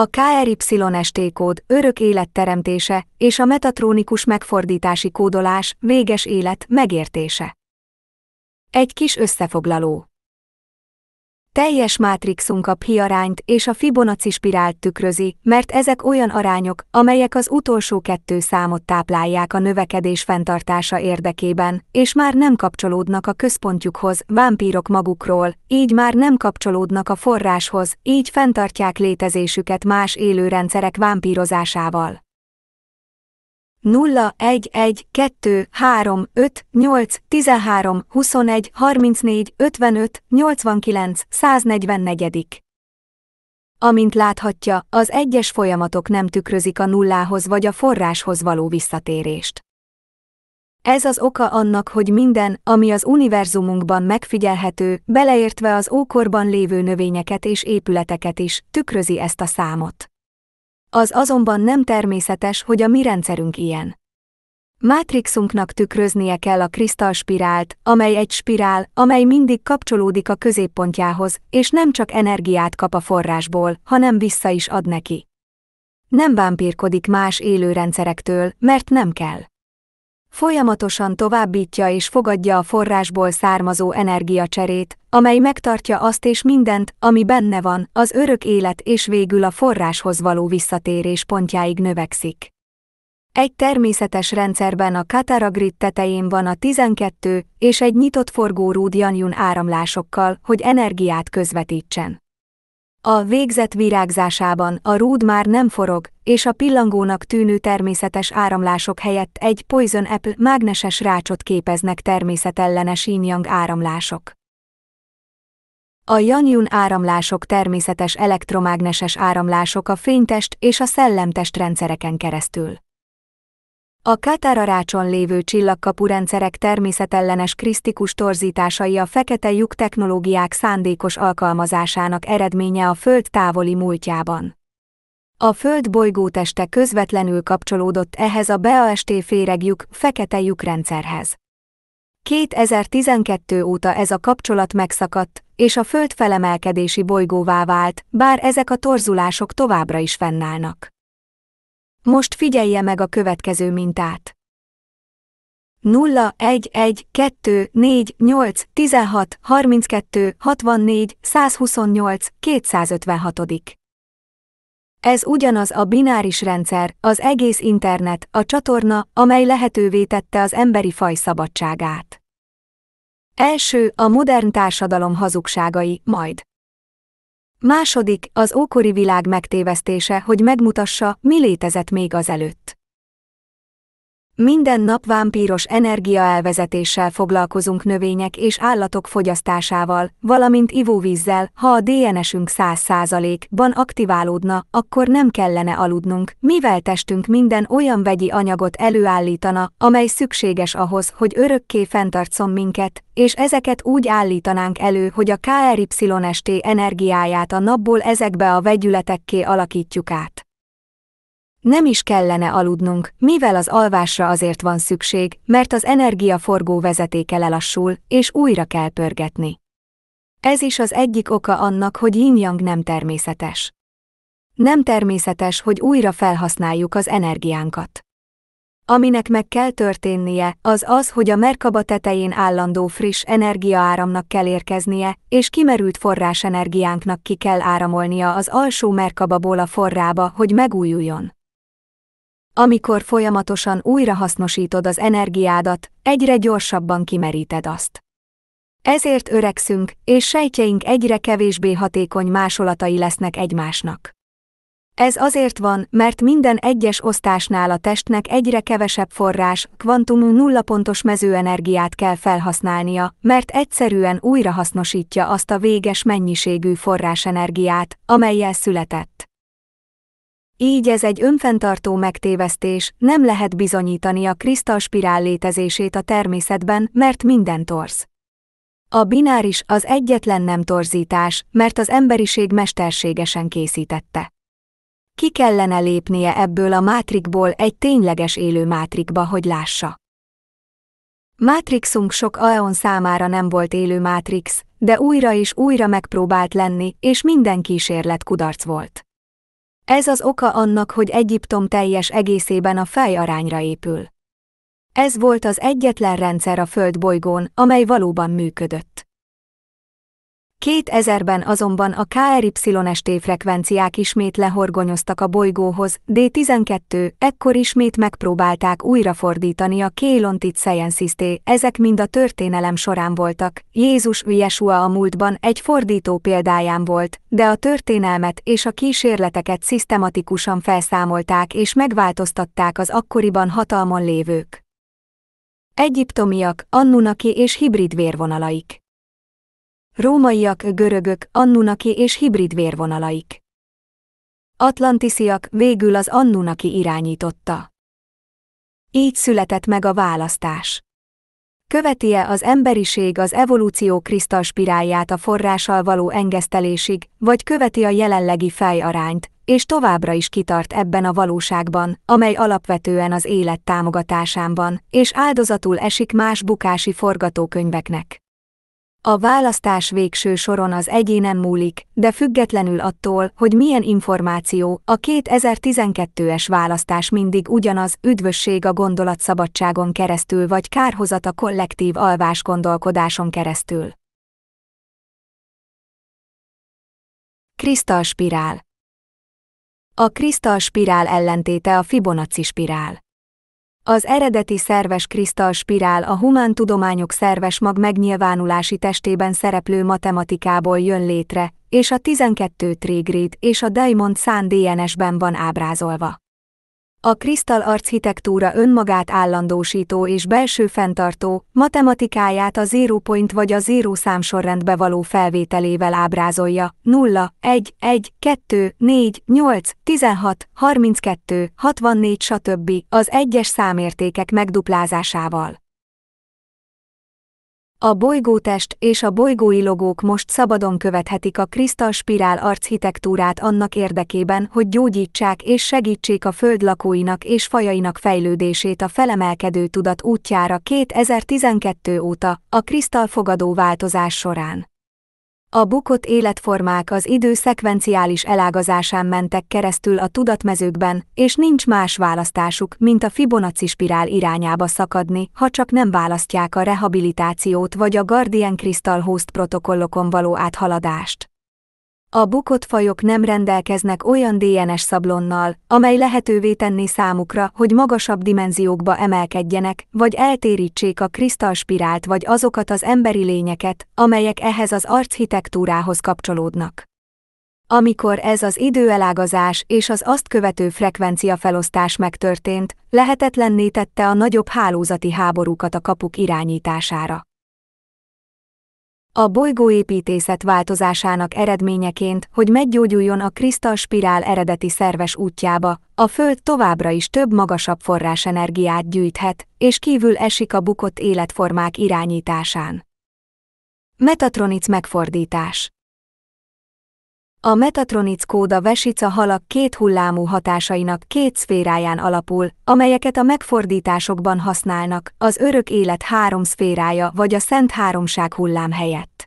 a KRYST kód, örök élet teremtése és a metatronikus megfordítási kódolás, véges élet megértése. Egy kis összefoglaló teljes mátrixunk a pi arányt és a Fibonacci spirált tükrözi, mert ezek olyan arányok, amelyek az utolsó kettő számot táplálják a növekedés fenntartása érdekében, és már nem kapcsolódnak a központjukhoz, vámpírok magukról, így már nem kapcsolódnak a forráshoz, így fenntartják létezésüket más élőrendszerek vámpírozásával. 0 1 1 2 3 5 8 13 21 34 55 89 144. Amint láthatja, az egyes folyamatok nem tükrözik a nullához vagy a forráshoz való visszatérést. Ez az oka annak, hogy minden, ami az univerzumunkban megfigyelhető, beleértve az ókorban lévő növényeket és épületeket is, tükrözi ezt a számot. Az azonban nem természetes, hogy a mi rendszerünk ilyen. Mátrixunknak tükröznie kell a kristalspirált, amely egy spirál, amely mindig kapcsolódik a középpontjához, és nem csak energiát kap a forrásból, hanem vissza is ad neki. Nem vámpírkodik más élő rendszerektől, mert nem kell. Folyamatosan továbbítja és fogadja a forrásból származó energiacserét, amely megtartja azt és mindent, ami benne van, az örök élet és végül a forráshoz való visszatérés pontjáig növekszik. Egy természetes rendszerben a Kataragrid tetején van a 12 és egy nyitott forgórúd janjun áramlásokkal, hogy energiát közvetítsen. A végzet virágzásában a rúd már nem forog, és a pillangónak tűnő természetes áramlások helyett egy poison apple mágneses rácsot képeznek természetellenes ínyang áramlások. A Janjun áramlások természetes elektromágneses áramlások a fénytest és a szellemtest rendszereken keresztül. A Katararácson lévő csillagkapu rendszerek természetellenes krisztikus torzításai a fekete lyuk technológiák szándékos alkalmazásának eredménye a Föld távoli múltjában. A Föld bolygóteste közvetlenül kapcsolódott ehhez a BAST féreglyuk, fekete lyuk rendszerhez. 2012 óta ez a kapcsolat megszakadt, és a Föld felemelkedési bolygóvá vált, bár ezek a torzulások továbbra is fennállnak. Most figyelje meg a következő mintát. 0, 1, 1, 2, 4, 8, 16, 32, 64, 128, 256. Ez ugyanaz a bináris rendszer, az egész internet, a csatorna, amely lehetővé tette az emberi faj szabadságát. Első, a modern társadalom hazugságai, majd. Második, az ókori világ megtévesztése, hogy megmutassa, mi létezett még azelőtt. Minden nap vámpíros energiaelvezetéssel foglalkozunk növények és állatok fogyasztásával, valamint ivóvízzel, ha a DNS-ünk 100%-ban aktiválódna, akkor nem kellene aludnunk, mivel testünk minden olyan vegyi anyagot előállítana, amely szükséges ahhoz, hogy örökké fenntartson minket, és ezeket úgy állítanánk elő, hogy a KRYST energiáját a napból ezekbe a vegyületekké alakítjuk át. Nem is kellene aludnunk, mivel az alvásra azért van szükség, mert az energiaforgó vezetéke lelassul, és újra kell pörgetni. Ez is az egyik oka annak, hogy yin nem természetes. Nem természetes, hogy újra felhasználjuk az energiánkat. Aminek meg kell történnie, az az, hogy a Merkaba tetején állandó friss energiaáramnak kell érkeznie, és kimerült forrásenergiánknak ki kell áramolnia az alsó Merkababól a forrába, hogy megújuljon. Amikor folyamatosan újrahasznosítod az energiádat, egyre gyorsabban kimeríted azt. Ezért öregszünk, és sejtjeink egyre kevésbé hatékony másolatai lesznek egymásnak. Ez azért van, mert minden egyes osztásnál a testnek egyre kevesebb forrás, kvantumú nullapontos mezőenergiát kell felhasználnia, mert egyszerűen újrahasznosítja azt a véges mennyiségű forrásenergiát, amelyel született. Így ez egy önfenntartó megtévesztés, nem lehet bizonyítani a spirál létezését a természetben, mert minden torz. A bináris az egyetlen nem torzítás, mert az emberiség mesterségesen készítette. Ki kellene lépnie ebből a mátrikból egy tényleges élő mátrikba, hogy lássa. Mátrixunk sok aeon számára nem volt élő mátrix, de újra és újra megpróbált lenni, és minden kísérlet kudarc volt. Ez az oka annak, hogy Egyiptom teljes egészében a fej arányra épül. Ez volt az egyetlen rendszer a bolygón, amely valóban működött. 2000-ben azonban a KRY-ST frekvenciák ismét lehorgonyoztak a bolygóhoz, D12, ekkor ismét megpróbálták újrafordítani a Kélontit sciences ezek mind a történelem során voltak. Jézus Jesua a múltban egy fordító példáján volt, de a történelmet és a kísérleteket szisztematikusan felszámolták és megváltoztatták az akkoriban hatalmon lévők. Egyiptomiak, Annunaki és hibrid vérvonalaik rómaiak, görögök, annunaki és hibrid vérvonalaik. Atlantisziak végül az annunaki irányította. Így született meg a választás. Követie az emberiség az evolúció kristalspirálját a forrással való engesztelésig, vagy követi a jelenlegi fejarányt, és továbbra is kitart ebben a valóságban, amely alapvetően az élet támogatásában, és áldozatul esik más bukási forgatókönyveknek. A választás végső soron az egyénen múlik, de függetlenül attól, hogy milyen információ, a 2012-es választás mindig ugyanaz, üdvösség a gondolatszabadságon keresztül vagy kárhozat a kollektív alvás gondolkodáson keresztül. spirál A spirál ellentéte a Fibonacci spirál. Az eredeti szerves kristal spirál a tudományok szerves mag megnyilvánulási testében szereplő matematikából jön létre, és a 12 trégrid és a Diamond Sun DNS-ben van ábrázolva. A kristal architektúra önmagát állandósító és belső fenntartó, matematikáját a zero point vagy a zero számsorrendbe való felvételével ábrázolja 0, 1, 1, 2, 4, 8, 16, 32, 64 stb. az egyes számértékek megduplázásával. A bolygótest és a bolygói logók most szabadon követhetik a spirál architektúrát annak érdekében, hogy gyógyítsák és segítsék a föld lakóinak és fajainak fejlődését a felemelkedő tudat útjára 2012 óta, a fogadó változás során. A bukott életformák az idő szekvenciális elágazásán mentek keresztül a tudatmezőkben, és nincs más választásuk, mint a Fibonacci spirál irányába szakadni, ha csak nem választják a rehabilitációt vagy a Guardian Crystal Host protokollokon való áthaladást. A bukott fajok nem rendelkeznek olyan DNS szablonnal, amely lehetővé tenni számukra, hogy magasabb dimenziókba emelkedjenek, vagy eltérítsék a kristalspirált vagy azokat az emberi lényeket, amelyek ehhez az architektúrához kapcsolódnak. Amikor ez az időelágazás és az azt követő frekvenciafelosztás megtörtént, lehetetlenné tette a nagyobb hálózati háborúkat a kapuk irányítására. A bolygóépítészet változásának eredményeként, hogy meggyógyuljon a spirál eredeti szerves útjába, a Föld továbbra is több magasabb forrás energiát gyűjthet, és kívül esik a bukott életformák irányításán. Metatronic megfordítás a kód kóda vesica halak két hullámú hatásainak két szféráján alapul, amelyeket a megfordításokban használnak, az örök élet három szférája vagy a szent háromság hullám helyett.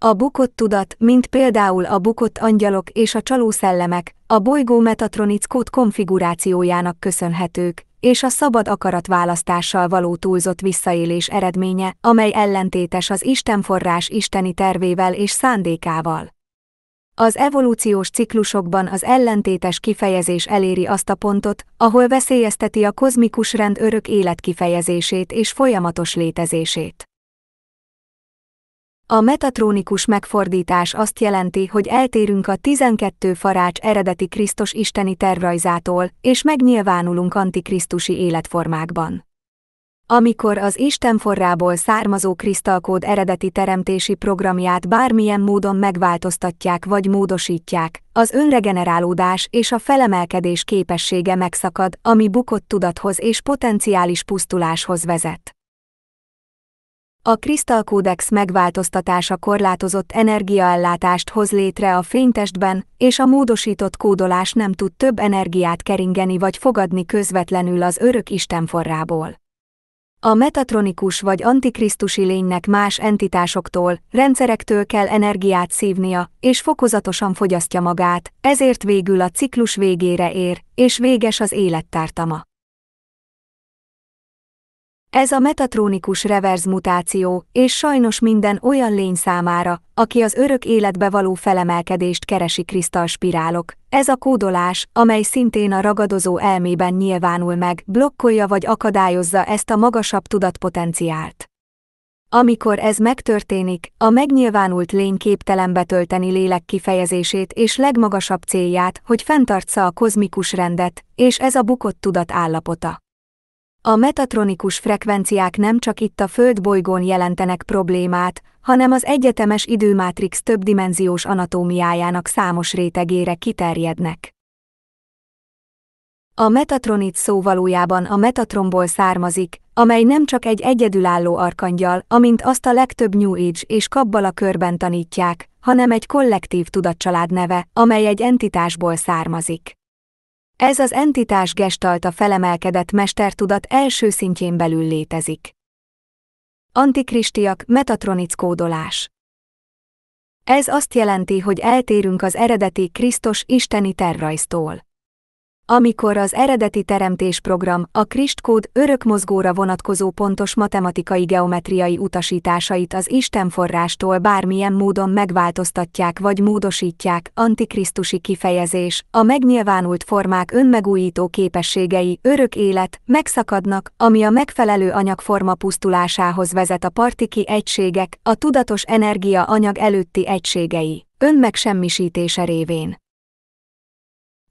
A bukott tudat, mint például a bukott angyalok és a csaló szellemek, a bolygó metatronic kód konfigurációjának köszönhetők, és a szabad akarat választással való túlzott visszaélés eredménye, amely ellentétes az Isten forrás isteni tervével és szándékával. Az evolúciós ciklusokban az ellentétes kifejezés eléri azt a pontot, ahol veszélyezteti a kozmikus rend örök élet kifejezését és folyamatos létezését. A metatrónikus megfordítás azt jelenti, hogy eltérünk a 12 farács eredeti Krisztus isteni tervrajzától, és megnyilvánulunk antikrisztusi életformákban. Amikor az Istenforrából származó kristalkód eredeti teremtési programját bármilyen módon megváltoztatják vagy módosítják, az önregenerálódás és a felemelkedés képessége megszakad, ami bukott tudathoz és potenciális pusztuláshoz vezet. A kristalkódex megváltoztatása korlátozott energiaellátást hoz létre a fénytestben, és a módosított kódolás nem tud több energiát keringeni vagy fogadni közvetlenül az örök Istenforrából. A metatronikus vagy antikrisztusi lénynek más entitásoktól, rendszerektől kell energiát szívnia, és fokozatosan fogyasztja magát, ezért végül a ciklus végére ér, és véges az élettártama. Ez a metatronikus reverz mutáció, és sajnos minden olyan lény számára, aki az örök életbe való felemelkedést keresi kristalspirálok. Ez a kódolás, amely szintén a ragadozó elmében nyilvánul meg, blokkolja vagy akadályozza ezt a magasabb tudatpotenciált. Amikor ez megtörténik, a megnyilvánult lény képtelen betölteni lélek kifejezését és legmagasabb célját, hogy fenntartsa a kozmikus rendet, és ez a bukott tudat állapota. A metatronikus frekvenciák nem csak itt a földbolygón jelentenek problémát, hanem az egyetemes időmátrix többdimenziós anatómiájának számos rétegére kiterjednek. A metatronit szó valójában a metatromból származik, amely nem csak egy egyedülálló arkangyal, amint azt a legtöbb New Age és kabbala körben tanítják, hanem egy kollektív tudatcsalád neve, amely egy entitásból származik. Ez az entitás gestalta felemelkedett mestertudat első szintjén belül létezik. Antikristiak metatronic kódolás. Ez azt jelenti, hogy eltérünk az eredeti Krisztus isteni tervrajztól amikor az eredeti teremtésprogram a Kristkód örökmozgóra vonatkozó pontos matematikai geometriai utasításait az Isten forrástól bármilyen módon megváltoztatják vagy módosítják, antikrisztusi kifejezés, a megnyilvánult formák önmegújító képességei, örök élet, megszakadnak, ami a megfelelő anyagforma pusztulásához vezet a partiki egységek, a tudatos energia anyag előtti egységei, önmegsemmisítése révén.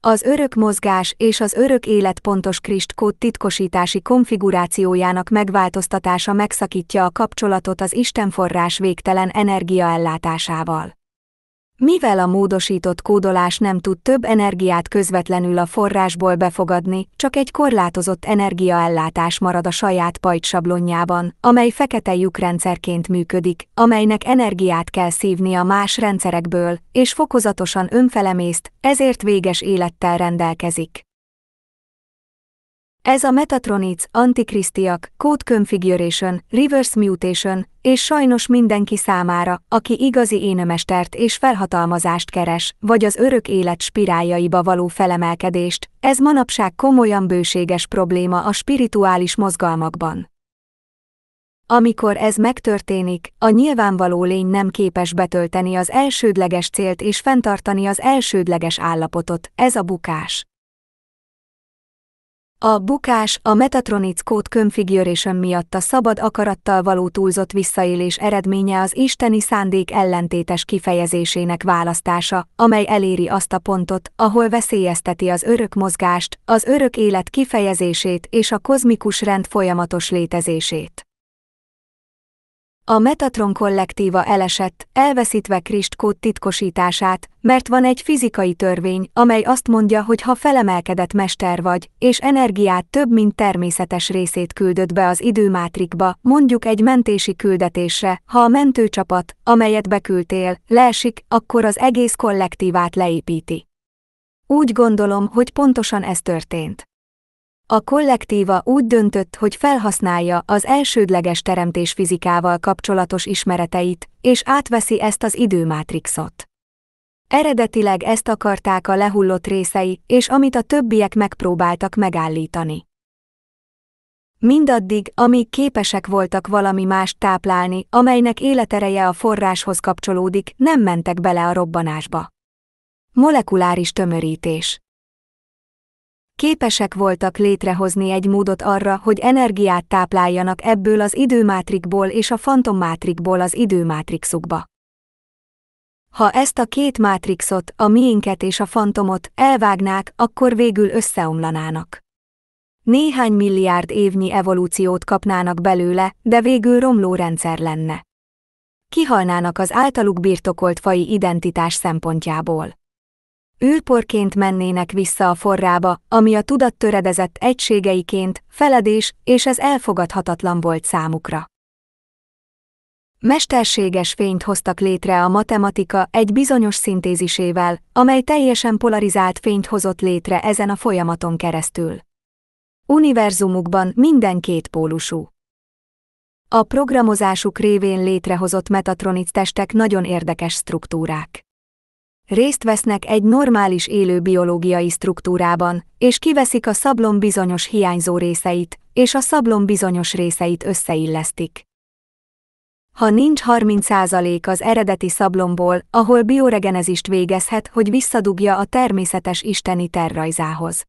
Az örök mozgás és az örök élet pontos kristkód titkosítási konfigurációjának megváltoztatása megszakítja a kapcsolatot az Isten forrás végtelen energiaellátásával. Mivel a módosított kódolás nem tud több energiát közvetlenül a forrásból befogadni, csak egy korlátozott energiaellátás marad a saját pajtsablonjában, amely fekete lyukrendszerként működik, amelynek energiát kell szívni a más rendszerekből, és fokozatosan önfelemészt, ezért véges élettel rendelkezik. Ez a Metatronic, Antikrisztiak, Code Configuration, Reverse Mutation, és sajnos mindenki számára, aki igazi énemestert és felhatalmazást keres, vagy az örök élet spiráljaiba való felemelkedést, ez manapság komolyan bőséges probléma a spirituális mozgalmakban. Amikor ez megtörténik, a nyilvánvaló lény nem képes betölteni az elsődleges célt és fenntartani az elsődleges állapotot, ez a bukás. A bukás, a Metatronic Code Configuration miatt a szabad akarattal való túlzott visszaélés eredménye az isteni szándék ellentétes kifejezésének választása, amely eléri azt a pontot, ahol veszélyezteti az örök mozgást, az örök élet kifejezését és a kozmikus rend folyamatos létezését. A Metatron kollektíva elesett, elveszítve Kristkód titkosítását, mert van egy fizikai törvény, amely azt mondja, hogy ha felemelkedett mester vagy, és energiát több mint természetes részét küldött be az időmátrikba, mondjuk egy mentési küldetésre, ha a mentőcsapat, amelyet beküldtél, leesik, akkor az egész kollektívát leépíti. Úgy gondolom, hogy pontosan ez történt. A kollektíva úgy döntött, hogy felhasználja az elsődleges teremtés fizikával kapcsolatos ismereteit, és átveszi ezt az időmátrixot. Eredetileg ezt akarták a lehullott részei, és amit a többiek megpróbáltak megállítani. Mindaddig, amíg képesek voltak valami mást táplálni, amelynek életereje a forráshoz kapcsolódik, nem mentek bele a robbanásba. Molekuláris tömörítés Képesek voltak létrehozni egy módot arra, hogy energiát tápláljanak ebből az időmátrikból és a fantommátrikból az időmátrixukba. Ha ezt a két mátrixot, a miénket és a fantomot elvágnák, akkor végül összeomlanának. Néhány milliárd évnyi evolúciót kapnának belőle, de végül romló rendszer lenne. Kihalnának az általuk birtokolt fai identitás szempontjából űrporként mennének vissza a forrába, ami a tudat töredezett egységeiként, feledés, és ez elfogadhatatlan volt számukra. Mesterséges fényt hoztak létre a matematika egy bizonyos szintézisével, amely teljesen polarizált fényt hozott létre ezen a folyamaton keresztül. Univerzumukban minden kétpólusú. A programozásuk révén létrehozott metatronic testek nagyon érdekes struktúrák. Részt vesznek egy normális élő biológiai struktúrában, és kiveszik a szablon bizonyos hiányzó részeit, és a szablon bizonyos részeit összeillesztik. Ha nincs 30% az eredeti szablomból, ahol bioregenezist végezhet, hogy visszadugja a természetes isteni terrajzához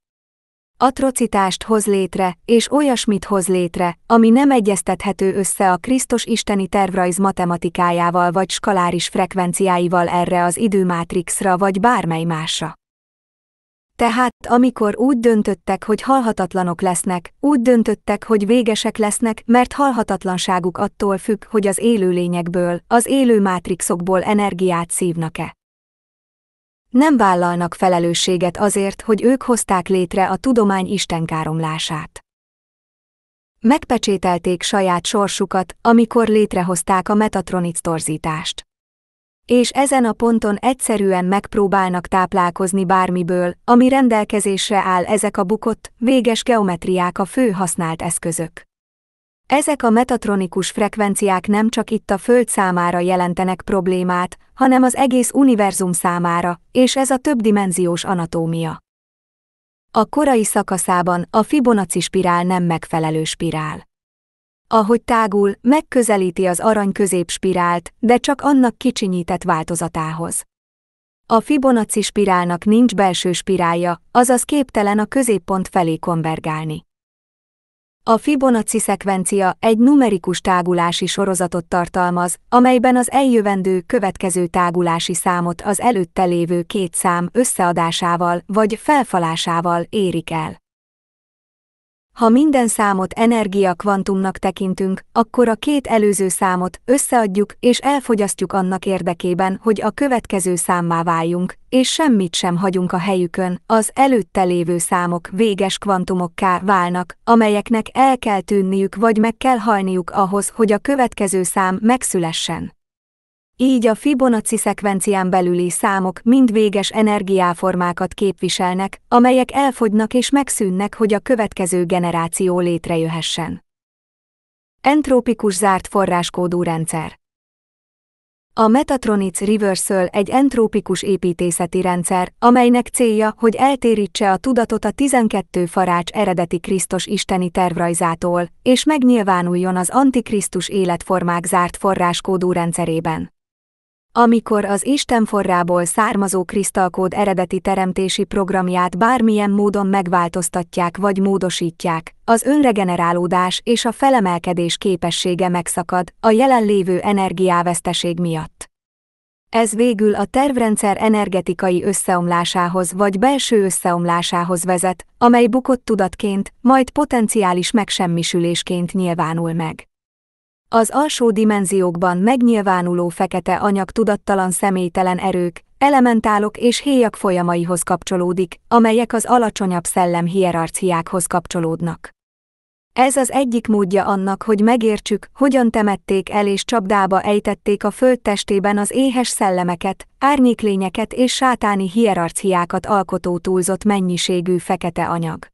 atrocitást hoz létre, és olyasmit hoz létre, ami nem egyeztethető össze a Krisztus isteni tervrajz matematikájával vagy skaláris frekvenciáival erre az időmátrixra vagy bármely másra. Tehát, amikor úgy döntöttek, hogy halhatatlanok lesznek, úgy döntöttek, hogy végesek lesznek, mert halhatatlanságuk attól függ, hogy az élőlényekből, az élő mátrixokból energiát szívnak-e nem vállalnak felelősséget azért, hogy ők hozták létre a tudomány istenkáromlását. Megpecsételték saját sorsukat, amikor létrehozták a metatronic torzítást. És ezen a ponton egyszerűen megpróbálnak táplálkozni bármiből, ami rendelkezésre áll ezek a bukott, véges geometriák a fő használt eszközök. Ezek a metatronikus frekvenciák nem csak itt a Föld számára jelentenek problémát, hanem az egész univerzum számára, és ez a többdimenziós anatómia. A korai szakaszában a Fibonacci spirál nem megfelelő spirál. Ahogy tágul, megközelíti az arany spirált, de csak annak kicsinyített változatához. A Fibonacci spirálnak nincs belső spirálja, azaz képtelen a középpont felé konvergálni. A Fibonacci szekvencia egy numerikus tágulási sorozatot tartalmaz, amelyben az eljövendő következő tágulási számot az előtte lévő két szám összeadásával vagy felfalásával érik el. Ha minden számot energiakvantumnak tekintünk, akkor a két előző számot összeadjuk és elfogyasztjuk annak érdekében, hogy a következő számmá váljunk, és semmit sem hagyunk a helyükön, az előtte lévő számok véges kvantumokká válnak, amelyeknek el kell tűnniük vagy meg kell halniuk ahhoz, hogy a következő szám megszülessen. Így a Fibonacci szekvencián belüli számok mind véges energiáformákat képviselnek, amelyek elfogynak és megszűnnek, hogy a következő generáció létrejöhessen. Entrópikus zárt forráskódú rendszer a Metatronic Reversal egy entrópikus építészeti rendszer, amelynek célja, hogy eltérítse a tudatot a 12 farács eredeti Krisztus isteni tervrajzától, és megnyilvánuljon az antikrisztus életformák zárt forráskódú rendszerében. Amikor az Isten forrából származó kristalkód eredeti teremtési programját bármilyen módon megváltoztatják vagy módosítják, az önregenerálódás és a felemelkedés képessége megszakad a jelenlévő energiáveszteség miatt. Ez végül a tervrendszer energetikai összeomlásához vagy belső összeomlásához vezet, amely bukott tudatként, majd potenciális megsemmisülésként nyilvánul meg. Az alsó dimenziókban megnyilvánuló fekete anyag tudattalan személytelen erők, elementálok és héjak folyamaihoz kapcsolódik, amelyek az alacsonyabb szellem hierarchiákhoz kapcsolódnak. Ez az egyik módja annak, hogy megértsük, hogyan temették el és csapdába ejtették a föld testében az éhes szellemeket, árnyéklényeket és sátáni hierarchiákat alkotó túlzott mennyiségű fekete anyag.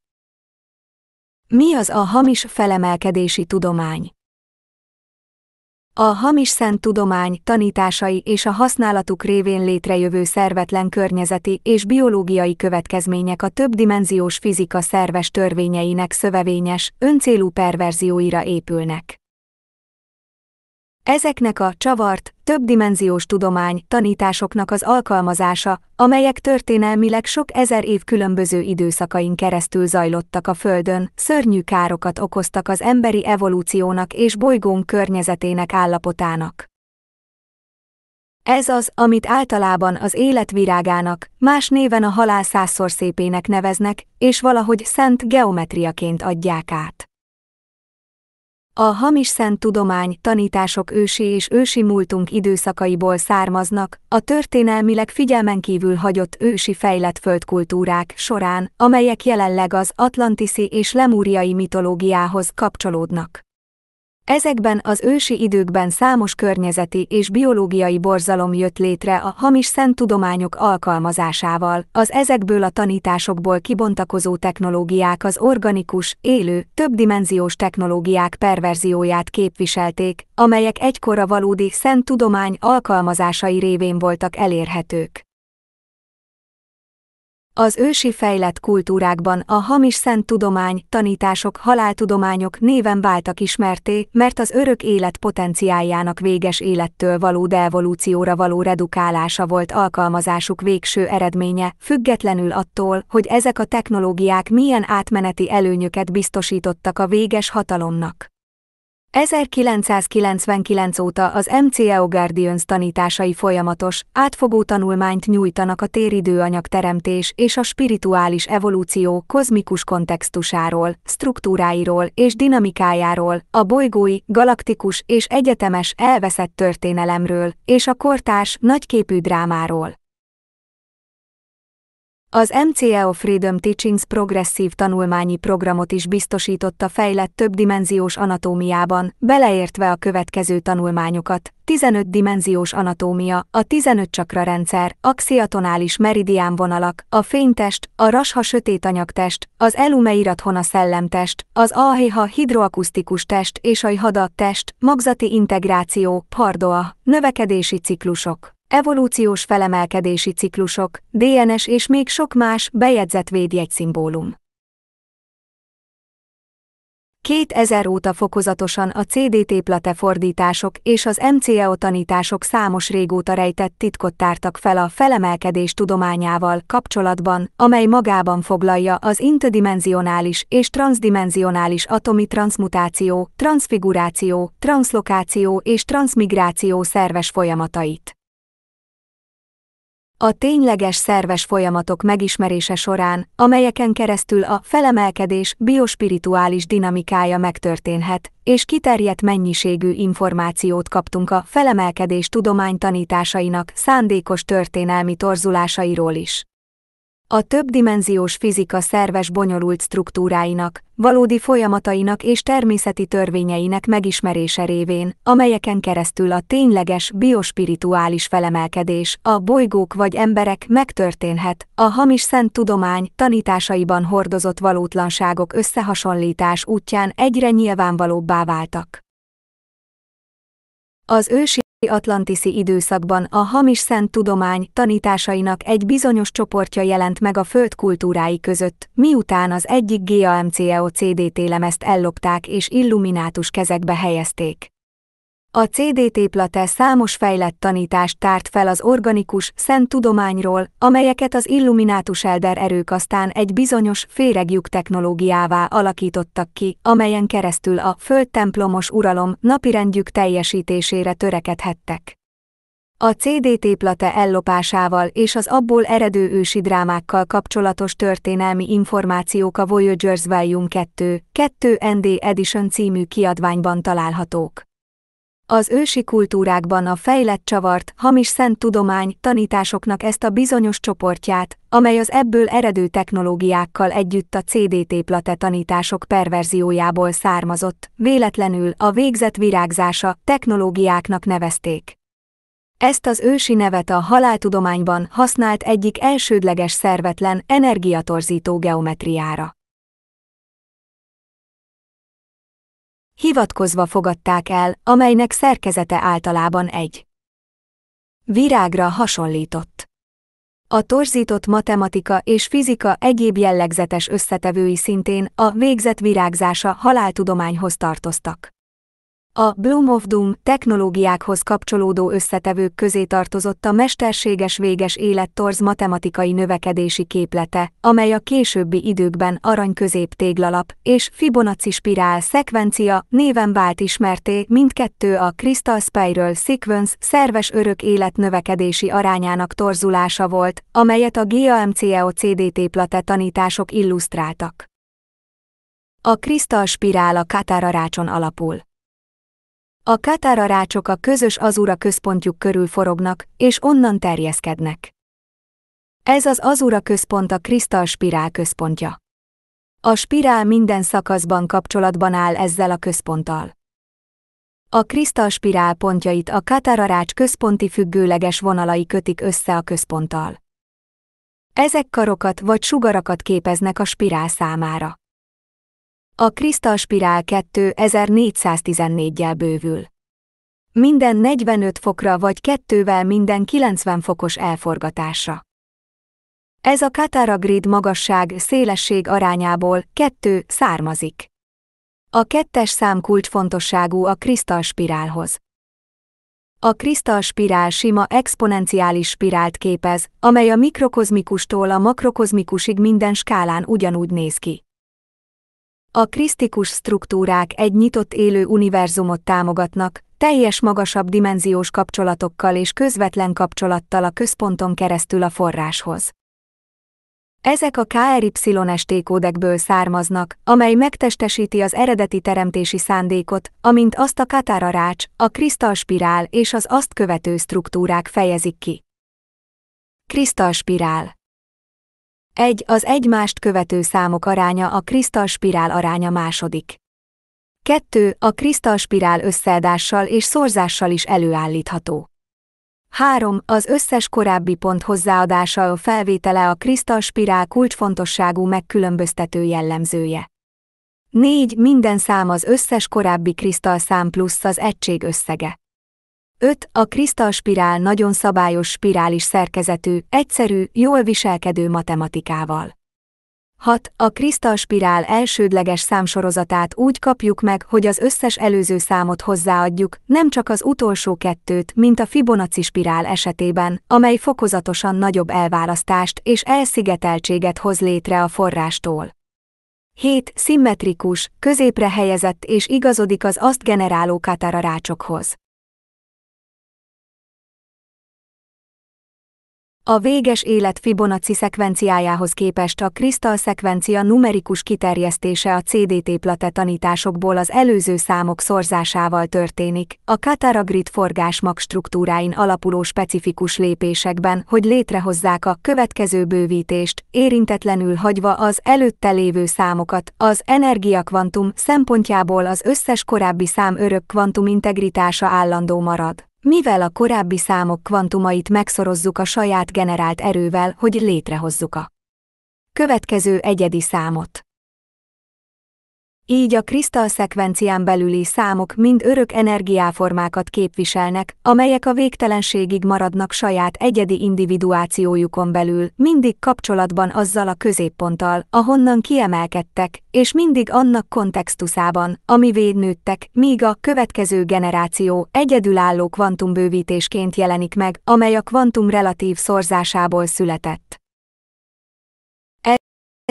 Mi az a hamis felemelkedési tudomány? A hamis szent tudomány tanításai és a használatuk révén létrejövő szervetlen környezeti és biológiai következmények a többdimenziós fizika szerves törvényeinek szövevényes, öncélú perverzióira épülnek. Ezeknek a csavart, többdimenziós tudomány tanításoknak az alkalmazása, amelyek történelmileg sok ezer év különböző időszakain keresztül zajlottak a Földön, szörnyű károkat okoztak az emberi evolúciónak és bolygónk környezetének állapotának. Ez az, amit általában az életvirágának, más néven a halál százszor szépének neveznek, és valahogy szent geometriaként adják át. A hamis szent tudomány, tanítások ősi és ősi múltunk időszakaiból származnak, a történelmileg figyelmen kívül hagyott ősi fejlett földkultúrák során, amelyek jelenleg az atlantiszi és lemúriai mitológiához kapcsolódnak. Ezekben az ősi időkben számos környezeti és biológiai borzalom jött létre a hamis szent tudományok alkalmazásával, az ezekből a tanításokból kibontakozó technológiák az organikus, élő, többdimenziós technológiák perverzióját képviselték, amelyek egykor a valódi szent tudomány alkalmazásai révén voltak elérhetők. Az ősi fejlett kultúrákban a hamis szent tudomány, tanítások, haláltudományok néven váltak ismerté, mert az örök élet potenciáljának véges élettől való devolúcióra való redukálása volt alkalmazásuk végső eredménye, függetlenül attól, hogy ezek a technológiák milyen átmeneti előnyöket biztosítottak a véges hatalomnak. 1999 óta az MCEO Guardians tanításai folyamatos, átfogó tanulmányt nyújtanak a téridőanyag teremtés és a spirituális evolúció kozmikus kontextusáról, struktúráiról és dinamikájáról, a bolygói, galaktikus és egyetemes elveszett történelemről és a kortárs nagyképű drámáról. Az MCEO Freedom Teachings progresszív tanulmányi programot is biztosította fejlett többdimenziós anatómiában, beleértve a következő tanulmányokat, 15 dimenziós anatómia, a 15 csakra rendszer, axiatonális meridiánvonalak, a fénytest, a rasha sötét anyagtest, az elumeirat-hona szellemtest, az ahéha hidroakusztikus test és a test, magzati integráció, pardoa, növekedési ciklusok evolúciós felemelkedési ciklusok, DNS és még sok más bejegyzett védjegyszimbólum. 2000 óta fokozatosan a CDT plate fordítások és az MCEO tanítások számos régóta rejtett titkot tártak fel a felemelkedés tudományával kapcsolatban, amely magában foglalja az interdimensionális és transzdimenzionális atomi transmutáció, transfiguráció, translokáció és transmigráció szerves folyamatait a tényleges szerves folyamatok megismerése során, amelyeken keresztül a felemelkedés biospirituális dinamikája megtörténhet, és kiterjedt mennyiségű információt kaptunk a felemelkedés tudomány tanításainak szándékos történelmi torzulásairól is. A többdimenziós fizika szerves bonyolult struktúráinak, valódi folyamatainak és természeti törvényeinek megismerése révén, amelyeken keresztül a tényleges, biospirituális felemelkedés, a bolygók vagy emberek megtörténhet, a hamis szent tudomány tanításaiban hordozott valótlanságok összehasonlítás útján egyre nyilvánvalóbbá váltak. Az ősi atlantiszi időszakban a hamis szent tudomány tanításainak egy bizonyos csoportja jelent meg a föld kultúrái között, miután az egyik GAMCEO CDT lemezt ellopták és illuminátus kezekbe helyezték. A CDT Plate számos fejlett tanítást tárt fel az organikus, szent tudományról, amelyeket az illuminátus elder erők aztán egy bizonyos féregjuk technológiává alakítottak ki, amelyen keresztül a földtemplomos uralom napirendjük teljesítésére törekedhettek. A CDT Plate ellopásával és az abból eredő ősi drámákkal kapcsolatos történelmi információk a Voyagers Volume 2, 2 ND Edition című kiadványban találhatók. Az ősi kultúrákban a fejlett csavart, hamis szent tudomány tanításoknak ezt a bizonyos csoportját, amely az ebből eredő technológiákkal együtt a cdt plate tanítások perverziójából származott, véletlenül a végzet virágzása technológiáknak nevezték. Ezt az ősi nevet a haláltudományban használt egyik elsődleges szervetlen, energiatorzító geometriára. hivatkozva fogadták el, amelynek szerkezete általában egy virágra hasonlított. A torzított matematika és fizika egyéb jellegzetes összetevői szintén a végzett virágzása haláltudományhoz tartoztak. A Bloom of Doom technológiákhoz kapcsolódó összetevők közé tartozott a mesterséges véges élettorz matematikai növekedési képlete, amely a későbbi időkben arany középtéglalap és Fibonacci spirál szekvencia néven vált ismerté, mindkettő a Crystal Spiral Sequence szerves örök élet növekedési arányának torzulása volt, amelyet a GAMCEO-CDT plate tanítások illusztráltak. A kristalspirál a rácson alapul. A rácsok a közös azura központjuk körül forognak, és onnan terjeszkednek. Ez az azura központ a Krisztal spirál központja. A spirál minden szakaszban kapcsolatban áll ezzel a központtal. A Krisztal spirál pontjait a katararács központi függőleges vonalai kötik össze a központtal. Ezek karokat vagy sugarakat képeznek a spirál számára. A kristalspirál 2414-jel bővül. Minden 45 fokra vagy kettővel minden 90 fokos elforgatásra. Ez a kataragrid magasság szélesség arányából 2 származik. A kettes szám kulcsfontosságú a kristalspirálhoz. A kristalspirál sima exponenciális spirált képez, amely a mikrokozmikustól a makrokozmikusig minden skálán ugyanúgy néz ki. A krisztikus struktúrák egy nyitott élő univerzumot támogatnak, teljes magasabb dimenziós kapcsolatokkal és közvetlen kapcsolattal a központon keresztül a forráshoz. Ezek a KRYST kódekből származnak, amely megtestesíti az eredeti teremtési szándékot, amint azt a katararács, a kristalspirál és az azt követő struktúrák fejezik ki. Kristalspirál 1. Az egymást követő számok aránya a kristalspirál aránya második. 2. A kristalspirál összeadással és szorzással is előállítható. 3. Az összes korábbi pont hozzáadása a felvétele a kristalspirál kulcsfontosságú megkülönböztető jellemzője. 4. Minden szám az összes korábbi kristalszám plusz az egység összege. 5. A spirál nagyon szabályos spirális szerkezetű, egyszerű, jól viselkedő matematikával. 6. A spirál elsődleges számsorozatát úgy kapjuk meg, hogy az összes előző számot hozzáadjuk, nem csak az utolsó kettőt, mint a Fibonacci spirál esetében, amely fokozatosan nagyobb elválasztást és elszigeteltséget hoz létre a forrástól. 7. Szimmetrikus, középre helyezett és igazodik az azt generáló katararácsokhoz. A véges élet Fibonacci szekvenciájához képest a kristal szekvencia numerikus kiterjesztése a CDT plate tanításokból az előző számok szorzásával történik, a kataragrid mag struktúráin alapuló specifikus lépésekben, hogy létrehozzák a következő bővítést, érintetlenül hagyva az előtte lévő számokat, az energiakvantum szempontjából az összes korábbi szám örök kvantum integritása állandó marad. Mivel a korábbi számok kvantumait megszorozzuk a saját generált erővel, hogy létrehozzuk a következő egyedi számot így a szekvencián belüli számok mind örök energiáformákat képviselnek, amelyek a végtelenségig maradnak saját egyedi individuációjukon belül, mindig kapcsolatban azzal a középponttal, ahonnan kiemelkedtek, és mindig annak kontextusában, ami védnőttek, míg a következő generáció egyedülálló kvantumbővítésként jelenik meg, amely a kvantum relatív szorzásából született.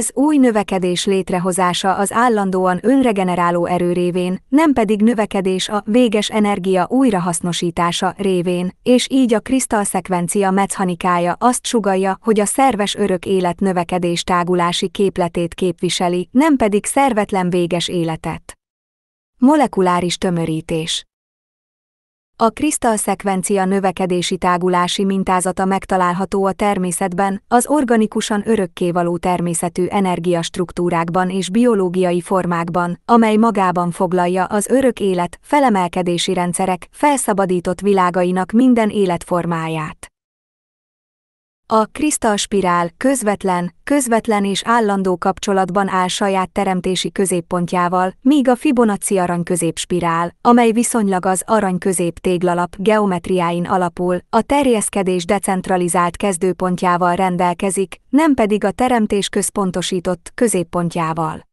Ez új növekedés létrehozása az állandóan önregeneráló erő révén, nem pedig növekedés a véges energia újrahasznosítása révén, és így a kristalszekvencia mechanikája azt sugalja, hogy a szerves örök élet növekedés tágulási képletét képviseli, nem pedig szervetlen véges életet. Molekuláris tömörítés a szekvencia növekedési tágulási mintázata megtalálható a természetben, az organikusan örökkévaló természetű energiastruktúrákban és biológiai formákban, amely magában foglalja az örök élet, felemelkedési rendszerek, felszabadított világainak minden életformáját. A spirál közvetlen, közvetlen és állandó kapcsolatban áll saját teremtési középpontjával, míg a Fibonacci arany középspirál, amely viszonylag az arany közép téglalap geometriáin alapul, a terjeszkedés decentralizált kezdőpontjával rendelkezik, nem pedig a teremtés központosított középpontjával.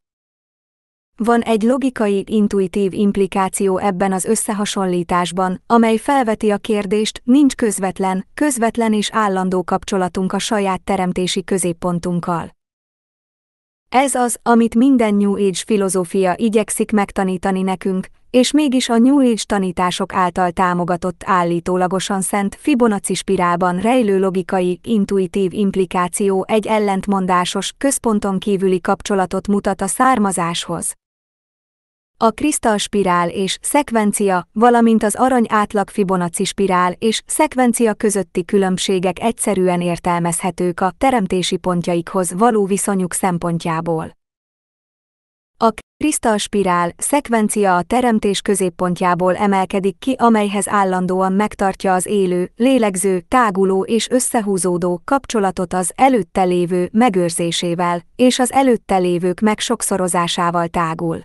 Van egy logikai, intuitív implikáció ebben az összehasonlításban, amely felveti a kérdést, nincs közvetlen, közvetlen és állandó kapcsolatunk a saját teremtési középpontunkkal. Ez az, amit minden New Age filozófia igyekszik megtanítani nekünk, és mégis a New Age tanítások által támogatott állítólagosan szent Fibonacci spirálban rejlő logikai, intuitív implikáció egy ellentmondásos, központon kívüli kapcsolatot mutat a származáshoz. A spirál és szekvencia, valamint az arany átlag Fibonacci spirál és szekvencia közötti különbségek egyszerűen értelmezhetők a teremtési pontjaikhoz való viszonyuk szempontjából. A spirál szekvencia a teremtés középpontjából emelkedik ki, amelyhez állandóan megtartja az élő, lélegző, táguló és összehúzódó kapcsolatot az előtte lévő megőrzésével, és az előtte lévők megsokszorozásával tágul.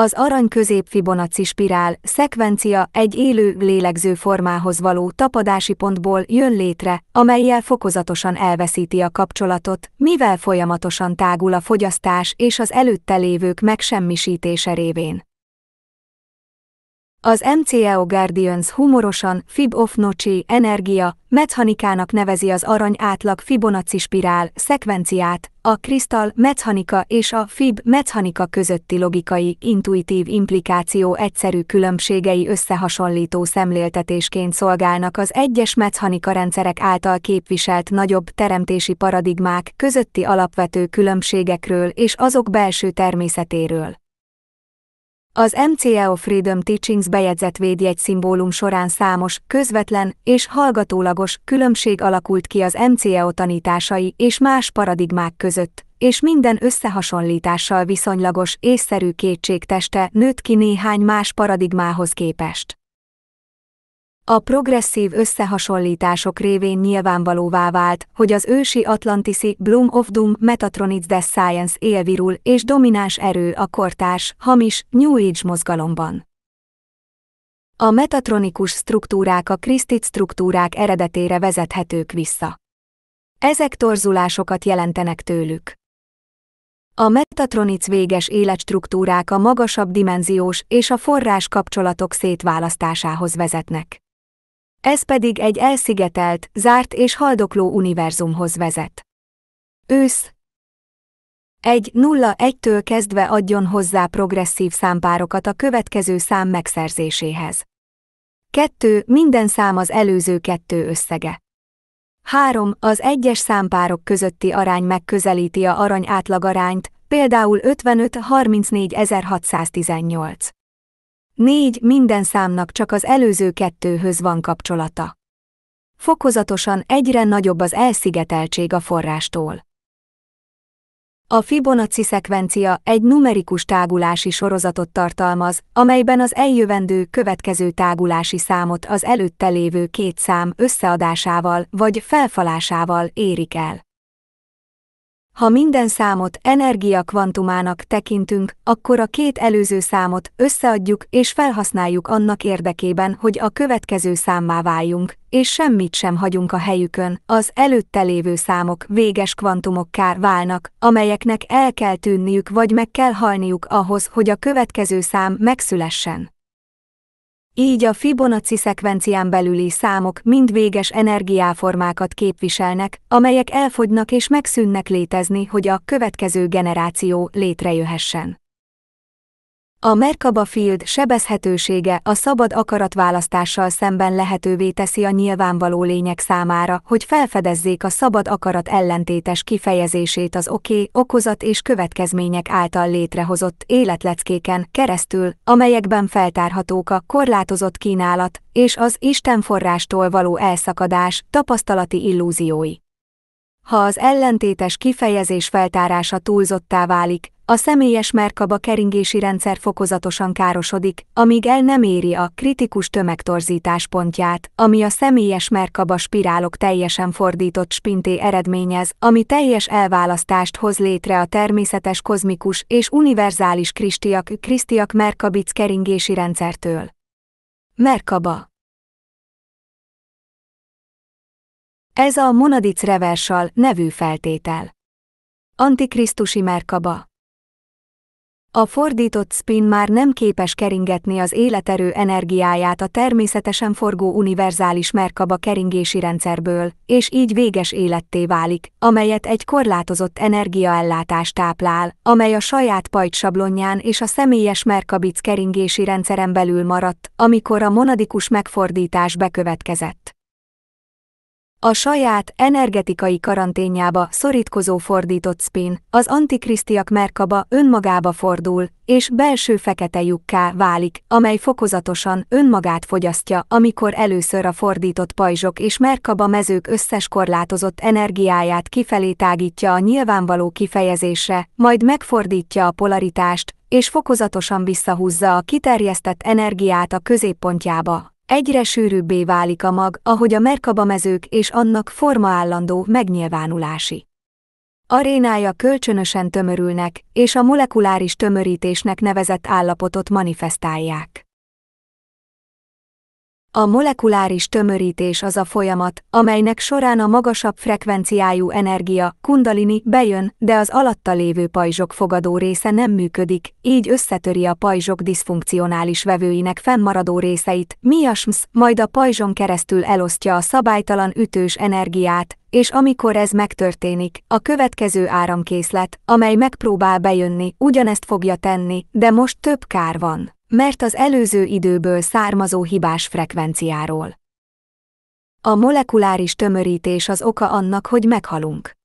Az arany Fibonacci spirál, szekvencia egy élő, lélegző formához való tapadási pontból jön létre, amelyel fokozatosan elveszíti a kapcsolatot, mivel folyamatosan tágul a fogyasztás és az előtte lévők megsemmisítése révén. Az MCEO Guardians humorosan Fib of Noci energia mechanikának nevezi az arany átlag Fibonacci spirál szekvenciát, a kristál mechanika és a Fib mechanika közötti logikai, intuitív implikáció egyszerű különbségei összehasonlító szemléltetésként szolgálnak az egyes mechanika rendszerek által képviselt nagyobb teremtési paradigmák közötti alapvető különbségekről és azok belső természetéről. Az MCEO Freedom Teachings bejegyzett védjegy szimbólum során számos, közvetlen és hallgatólagos különbség alakult ki az MCEO tanításai és más paradigmák között, és minden összehasonlítással viszonylagos, észszerű kétségteste nőtt ki néhány más paradigmához képest. A progresszív összehasonlítások révén nyilvánvalóvá vált, hogy az ősi atlantiszi Bloom of Doom metatronics the Science élvirul és domináns erő a kortárs, hamis, New Age mozgalomban. A metatronikus struktúrák a krisztit struktúrák eredetére vezethetők vissza. Ezek torzulásokat jelentenek tőlük. A metatronic véges életstruktúrák a magasabb dimenziós és a forrás kapcsolatok szétválasztásához vezetnek. Ez pedig egy elszigetelt, zárt és haldokló univerzumhoz vezet. Ősz 1.01-től kezdve adjon hozzá progresszív számpárokat a következő szám megszerzéséhez. 2. Minden szám az előző kettő összege. 3. Az egyes számpárok közötti arány megközelíti a arany átlagarányt, például 55 34618. Négy, minden számnak csak az előző kettőhöz van kapcsolata. Fokozatosan egyre nagyobb az elszigeteltség a forrástól. A Fibonacci szekvencia egy numerikus tágulási sorozatot tartalmaz, amelyben az eljövendő következő tágulási számot az előtte lévő két szám összeadásával vagy felfalásával érik el. Ha minden számot energia kvantumának tekintünk, akkor a két előző számot összeadjuk és felhasználjuk annak érdekében, hogy a következő számmá váljunk, és semmit sem hagyunk a helyükön, az előtte lévő számok véges kvantumokká válnak, amelyeknek el kell tűnniük vagy meg kell halniuk ahhoz, hogy a következő szám megszülessen. Így a Fibonacci szekvencián belüli számok mind véges energiáformákat képviselnek, amelyek elfogynak és megszűnnek létezni, hogy a következő generáció létrejöhessen. A Merkaba Field sebezhetősége a szabad akaratválasztással szemben lehetővé teszi a nyilvánvaló lények számára, hogy felfedezzék a szabad akarat ellentétes kifejezését az oké, okay, okozat és következmények által létrehozott életleckéken keresztül, amelyekben feltárhatók a korlátozott kínálat és az Isten forrástól való elszakadás tapasztalati illúziói. Ha az ellentétes kifejezés feltárása túlzottá válik, a személyes merkaba keringési rendszer fokozatosan károsodik, amíg el nem éri a kritikus tömegtorzítás pontját, ami a személyes merkaba spirálok teljesen fordított spinté eredményez, ami teljes elválasztást hoz létre a természetes kozmikus és univerzális kristiak kristiak merkabic keringési rendszertől. Merkaba Ez a monadic reversal nevű feltétel. Antikrisztusi merkaba a fordított spin már nem képes keringetni az életerő energiáját a természetesen forgó univerzális merkaba keringési rendszerből, és így véges életté válik, amelyet egy korlátozott energiaellátás táplál, amely a saját pajtsablonján és a személyes merkabic keringési rendszeren belül maradt, amikor a monadikus megfordítás bekövetkezett. A saját, energetikai karanténjába szorítkozó fordított spin, az antikrisztiak merkaba önmagába fordul, és belső fekete lyukká válik, amely fokozatosan önmagát fogyasztja, amikor először a fordított pajzsok és merkaba mezők összes korlátozott energiáját kifelé tágítja a nyilvánvaló kifejezésre, majd megfordítja a polaritást, és fokozatosan visszahúzza a kiterjesztett energiát a középpontjába. Egyre sűrűbbé válik a mag, ahogy a Merkaba mezők és annak formaállandó megnyilvánulási. Arénája kölcsönösen tömörülnek, és a molekuláris tömörítésnek nevezett állapotot manifestálják. A molekuláris tömörítés az a folyamat, amelynek során a magasabb frekvenciájú energia, kundalini, bejön, de az alatta lévő pajzsok fogadó része nem működik, így összetöri a pajzsok diszfunkcionális vevőinek fennmaradó részeit, miasms, majd a pajzson keresztül elosztja a szabálytalan ütős energiát, és amikor ez megtörténik, a következő áramkészlet, amely megpróbál bejönni, ugyanezt fogja tenni, de most több kár van mert az előző időből származó hibás frekvenciáról. A molekuláris tömörítés az oka annak, hogy meghalunk.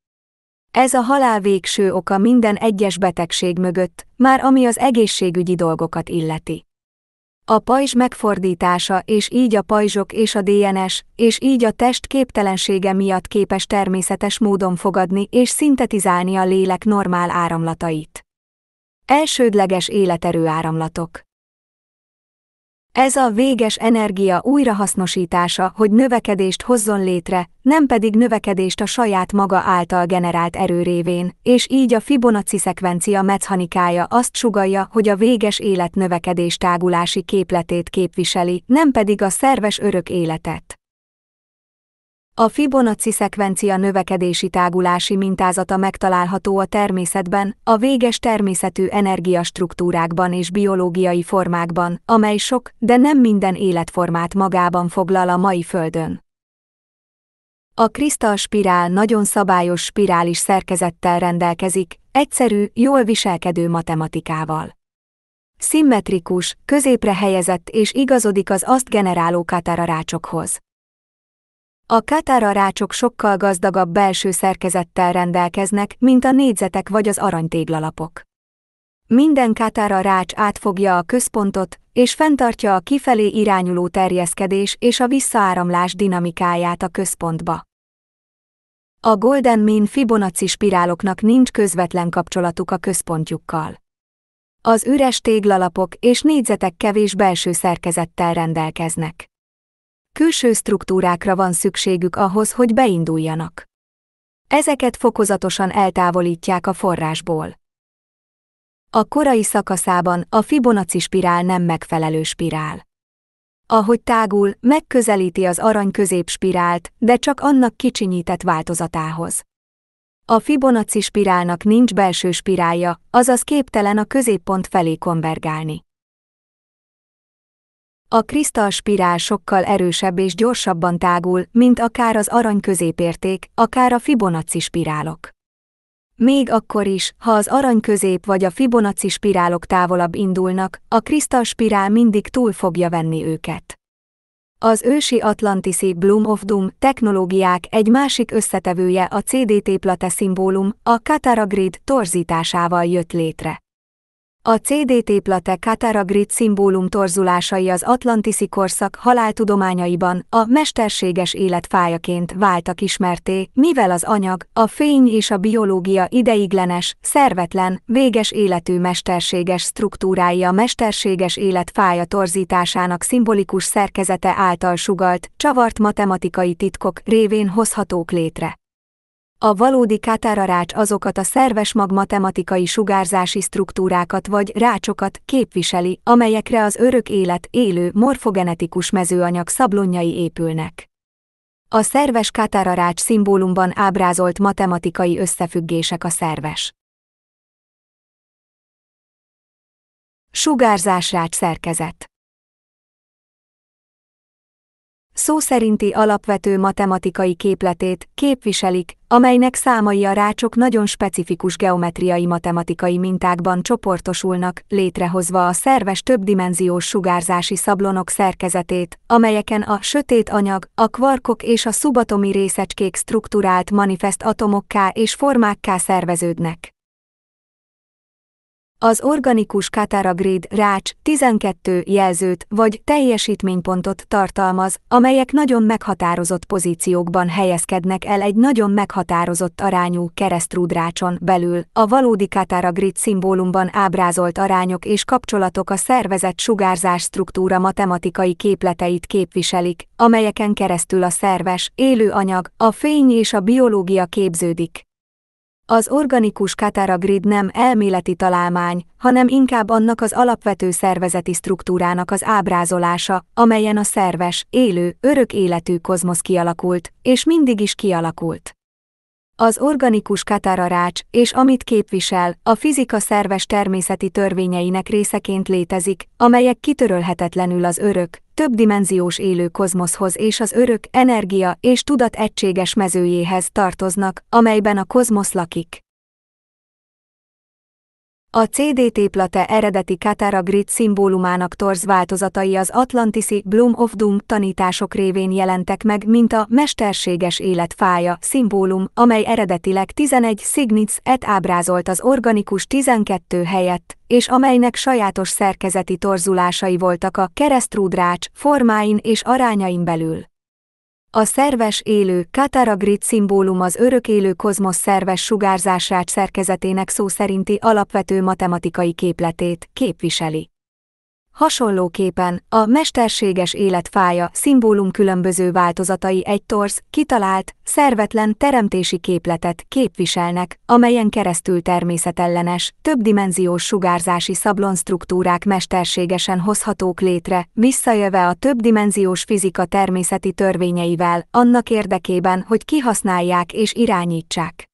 Ez a halál végső oka minden egyes betegség mögött, már ami az egészségügyi dolgokat illeti. A pajzs megfordítása és így a pajzsok és a DNS, és így a test képtelensége miatt képes természetes módon fogadni és szintetizálni a lélek normál áramlatait. Elsődleges életerő áramlatok. Ez a véges energia újrahasznosítása, hogy növekedést hozzon létre, nem pedig növekedést a saját maga által generált erőrévén, és így a Fibonacci szekvencia mechanikája azt sugalja, hogy a véges élet növekedés tágulási képletét képviseli, nem pedig a szerves örök életet. A Fibonacci szekvencia növekedési tágulási mintázata megtalálható a természetben, a véges természetű energiastruktúrákban és biológiai formákban, amely sok, de nem minden életformát magában foglal a mai Földön. A spirál nagyon szabályos spirális szerkezettel rendelkezik, egyszerű, jól viselkedő matematikával. Szimmetrikus, középre helyezett és igazodik az azt generáló katararácsokhoz. A rácsok sokkal gazdagabb belső szerkezettel rendelkeznek, mint a négyzetek vagy az aranytéglalapok. Minden rács átfogja a központot, és fenntartja a kifelé irányuló terjeszkedés és a visszaáramlás dinamikáját a központba. A Golden Mean Fibonacci spiráloknak nincs közvetlen kapcsolatuk a központjukkal. Az üres téglalapok és négyzetek kevés belső szerkezettel rendelkeznek külső struktúrákra van szükségük ahhoz, hogy beinduljanak. Ezeket fokozatosan eltávolítják a forrásból. A korai szakaszában a Fibonacci spirál nem megfelelő spirál. Ahogy tágul, megközelíti az arany spirált, de csak annak kicsinyített változatához. A Fibonacci spirálnak nincs belső spirálja, azaz képtelen a középpont felé konvergálni. A kristal spirál sokkal erősebb és gyorsabban tágul, mint akár az arany középérték, akár a Fibonacci spirálok. Még akkor is, ha az arany közép vagy a Fibonacci spirálok távolabb indulnak, a kristal spirál mindig túl fogja venni őket. Az ősi Atlantiszi Bloom of Doom technológiák egy másik összetevője a CDT plate szimbólum, a Katara grid torzításával jött létre. A CDT Plate Katara Grid szimbólum torzulásai az atlantiszi korszak haláltudományaiban a mesterséges élet fájaként váltak ismerté, mivel az anyag, a fény és a biológia ideiglenes, szervetlen, véges életű mesterséges struktúrái a mesterséges élet fája torzításának szimbolikus szerkezete által sugalt, csavart matematikai titkok révén hozhatók létre. A valódi katárarács azokat a szerves magmatematikai sugárzási struktúrákat vagy rácsokat képviseli, amelyekre az örök élet élő morfogenetikus mezőanyag szablonjai épülnek. A szerves katárarács szimbólumban ábrázolt matematikai összefüggések a szerves. Sugárzásrács szerkezet szó szerinti alapvető matematikai képletét képviselik, amelynek számai a rácsok nagyon specifikus geometriai matematikai mintákban csoportosulnak, létrehozva a szerves többdimenziós sugárzási szablonok szerkezetét, amelyeken a sötét anyag, a kvarkok és a szubatomi részecskék struktúrált manifest atomokká és formákká szerveződnek az organikus Katara-grid rács 12 jelzőt vagy teljesítménypontot tartalmaz, amelyek nagyon meghatározott pozíciókban helyezkednek el egy nagyon meghatározott arányú keresztrúdrácson belül. A valódi Katara-grid szimbólumban ábrázolt arányok és kapcsolatok a szervezet sugárzás struktúra matematikai képleteit képviselik, amelyeken keresztül a szerves, élő anyag, a fény és a biológia képződik. Az organikus kataragrid nem elméleti találmány, hanem inkább annak az alapvető szervezeti struktúrának az ábrázolása, amelyen a szerves, élő, örök életű kozmosz kialakult, és mindig is kialakult az organikus katararács, és amit képvisel, a fizika szerves természeti törvényeinek részeként létezik, amelyek kitörölhetetlenül az örök, többdimenziós élő kozmoszhoz és az örök energia és tudat egységes mezőjéhez tartoznak, amelyben a kozmosz lakik. A CDT Plate eredeti Katara Grid szimbólumának torz változatai az Atlantiszi Bloom of Doom tanítások révén jelentek meg, mint a mesterséges életfája szimbólum, amely eredetileg 11 Signitz et ábrázolt az organikus 12 helyett, és amelynek sajátos szerkezeti torzulásai voltak a keresztrúdrács formáin és arányain belül. A szerves élő kataragrit szimbólum az örök élő kozmosz szerves sugárzását szerkezetének szó szerinti alapvető matematikai képletét képviseli. Hasonlóképpen a mesterséges élet fája szimbólum különböző változatai egy torz, kitalált, szervetlen teremtési képletet képviselnek, amelyen keresztül természetellenes, többdimenziós sugárzási szablonstruktúrák mesterségesen hozhatók létre, visszajöve a többdimenziós fizika természeti törvényeivel, annak érdekében, hogy kihasználják és irányítsák.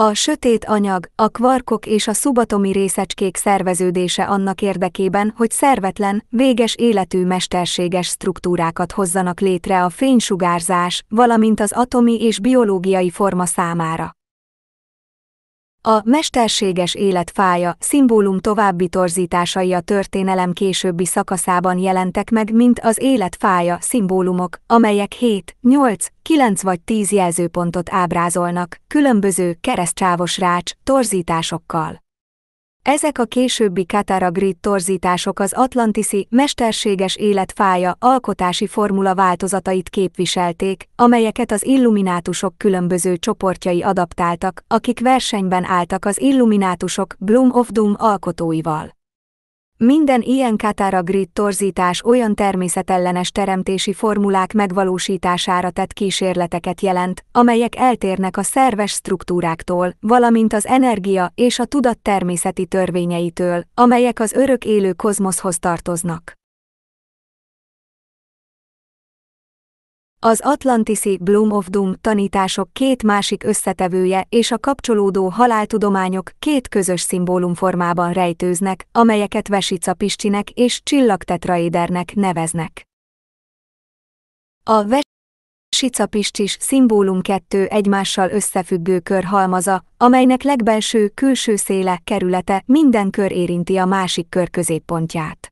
A sötét anyag, a kvarkok és a szubatomi részecskék szerveződése annak érdekében, hogy szervetlen, véges életű mesterséges struktúrákat hozzanak létre a fénysugárzás, valamint az atomi és biológiai forma számára. A mesterséges élet fája, szimbólum további torzításai a történelem későbbi szakaszában jelentek meg, mint az élet fája szimbólumok, amelyek 7, 8, 9 vagy 10 jelzőpontot ábrázolnak, különböző keresztsávos rács, torzításokkal. Ezek a későbbi kataragrid torzítások az atlantiszi, mesterséges életfája alkotási formula változatait képviselték, amelyeket az illuminátusok különböző csoportjai adaptáltak, akik versenyben álltak az illuminátusok Bloom of Doom alkotóival. Minden ilyen kataragrid torzítás olyan természetellenes teremtési formulák megvalósítására tett kísérleteket jelent, amelyek eltérnek a szerves struktúráktól, valamint az energia és a tudat természeti törvényeitől, amelyek az örök élő kozmoszhoz tartoznak. Az Atlantiszi Bloom of Doom tanítások két másik összetevője és a kapcsolódó haláltudományok két közös szimbólumformában rejtőznek, amelyeket Vesica Piscinek és Csillagtetraédernek neveznek. A Vesica Piscis szimbólum kettő egymással összefüggő kör halmaza, amelynek legbelső külső széle kerülete minden kör érinti a másik kör középpontját.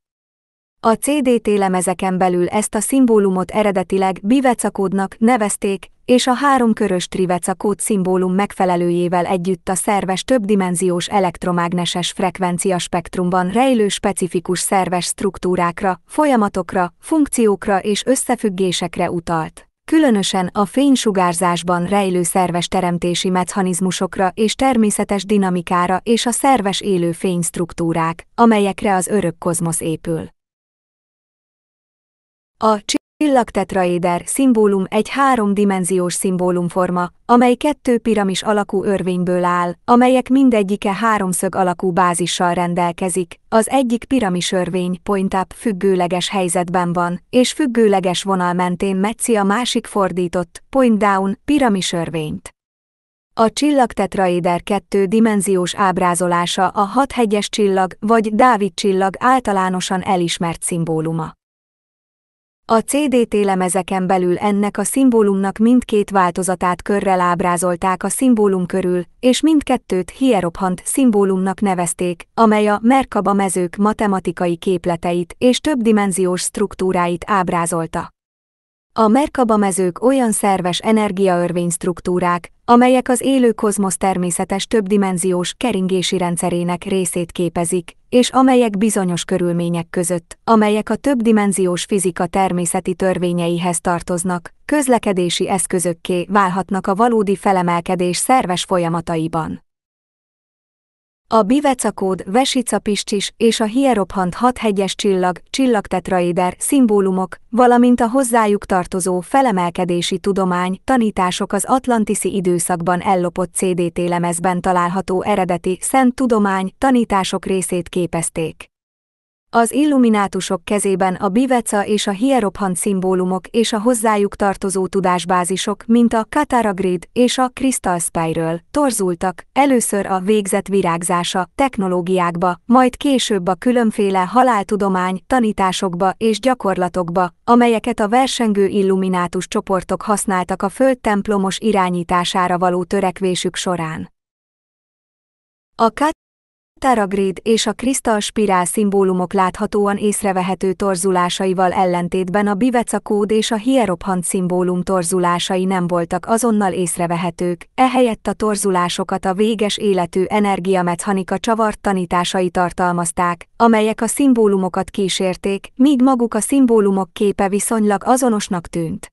A CDT lemezeken belül ezt a szimbólumot eredetileg bivecakódnak nevezték, és a háromkörös trivecakód szimbólum megfelelőjével együtt a szerves többdimenziós elektromágneses frekvencia spektrumban rejlő specifikus szerves struktúrákra, folyamatokra, funkciókra és összefüggésekre utalt. Különösen a fénysugárzásban rejlő szerves teremtési mechanizmusokra és természetes dinamikára és a szerves élő fénystruktúrák, amelyekre az örök kozmosz épül. A csillagtetraéder szimbólum egy háromdimenziós szimbólumforma, amely kettő piramis alakú örvényből áll, amelyek mindegyike háromszög alakú bázissal rendelkezik, az egyik piramis örvény point up függőleges helyzetben van, és függőleges vonal mentén metzi a másik fordított point down piramis örvényt. A csillagtetraéder kettő-dimenziós ábrázolása a hathegyes csillag vagy Dávid csillag általánosan elismert szimbóluma. A CDT lemezeken belül ennek a szimbólumnak mindkét változatát körrel ábrázolták a szimbólum körül, és mindkettőt hierophant szimbólumnak nevezték, amely a Merkaba mezők matematikai képleteit és többdimenziós struktúráit ábrázolta. A mezők olyan szerves struktúrák, amelyek az élő kozmosz természetes többdimenziós keringési rendszerének részét képezik, és amelyek bizonyos körülmények között, amelyek a többdimenziós fizika természeti törvényeihez tartoznak, közlekedési eszközökké válhatnak a valódi felemelkedés szerves folyamataiban. A bivecakód, piscis és a hierophant hathegyes csillag, csillagtetraéder, szimbólumok, valamint a hozzájuk tartozó felemelkedési tudomány, tanítások az atlantiszi időszakban ellopott CDT lemezben található eredeti szent tudomány, tanítások részét képezték. Az illuminátusok kezében a biveca és a hierophant szimbólumok és a hozzájuk tartozó tudásbázisok, mint a Kataragrid és a Crystal spiral, torzultak, először a végzet virágzása technológiákba, majd később a különféle haláltudomány tanításokba és gyakorlatokba, amelyeket a versengő illuminátus csoportok használtak a föld templomos irányítására való törekvésük során. A kat teragrid és a kristal spirál szimbólumok láthatóan észrevehető torzulásaival ellentétben a biveca kód és a hierophant szimbólum torzulásai nem voltak azonnal észrevehetők, ehelyett a torzulásokat a véges életű energiamechanika csavart tanításai tartalmazták, amelyek a szimbólumokat kísérték, míg maguk a szimbólumok képe viszonylag azonosnak tűnt.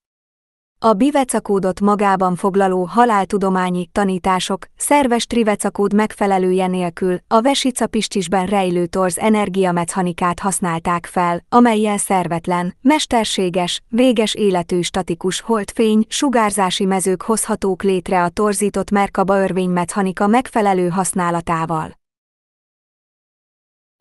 A bivecakódot magában foglaló haláltudományi tanítások szerves trivecakód megfelelője nélkül a vesica rejlő torz energiamechanikát használták fel, amelyel szervetlen, mesterséges, véges életű statikus holdfény, sugárzási mezők hozhatók létre a torzított Merkaba mechanika megfelelő használatával.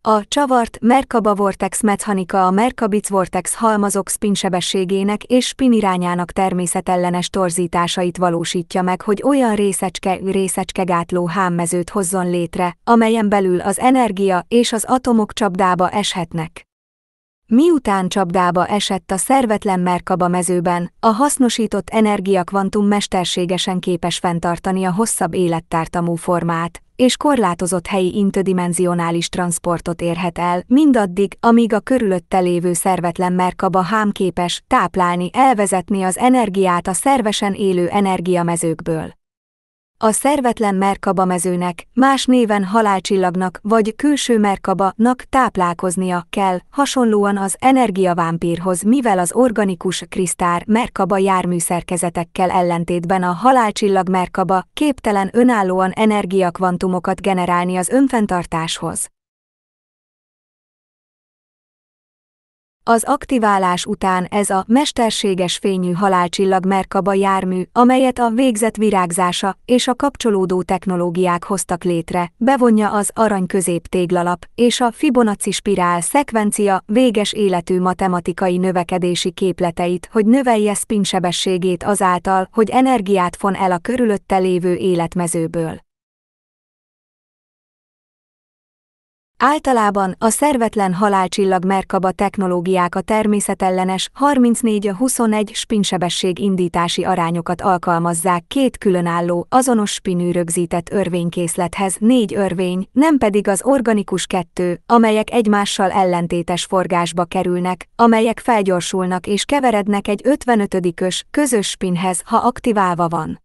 A csavart Merkaba vortex mechanika a Merkabic vortex halmazok spinsebességének és spinirányának természetellenes torzításait valósítja meg, hogy olyan részecske-részecske gátló hámmezőt hozzon létre, amelyen belül az energia és az atomok csapdába eshetnek. Miután csapdába esett a szervetlen Merkaba mezőben, a hasznosított energiakvantum mesterségesen képes fenntartani a hosszabb élettártamú formát, és korlátozott helyi intodimenzionális transportot érhet el, mindaddig, amíg a körülötte lévő szervetlen merkaba hám képes táplálni, elvezetni az energiát a szervesen élő energiamezőkből a szervetlen mezőnek, más néven halálcsillagnak vagy külső merkabanak nak táplálkoznia kell, hasonlóan az energiavámpírhoz, mivel az organikus krisztár merkaba járműszerkezetekkel ellentétben a halálcsillag merkaba képtelen önállóan energiakvantumokat generálni az önfenntartáshoz. Az aktiválás után ez a mesterséges fényű halálcsillag Merkaba jármű, amelyet a végzet virágzása és a kapcsolódó technológiák hoztak létre, bevonja az arany középtéglalap és a Fibonacci spirál szekvencia véges életű matematikai növekedési képleteit, hogy növelje spinsebességét azáltal, hogy energiát von el a körülötte lévő életmezőből. Általában a szervetlen halálcsillag merkaba technológiák a természetellenes 34 21 spinsebesség indítási arányokat alkalmazzák két különálló, azonos spinű rögzített örvénykészlethez négy örvény, nem pedig az organikus kettő, amelyek egymással ellentétes forgásba kerülnek, amelyek felgyorsulnak és keverednek egy 55-ös közös spinhez, ha aktiválva van.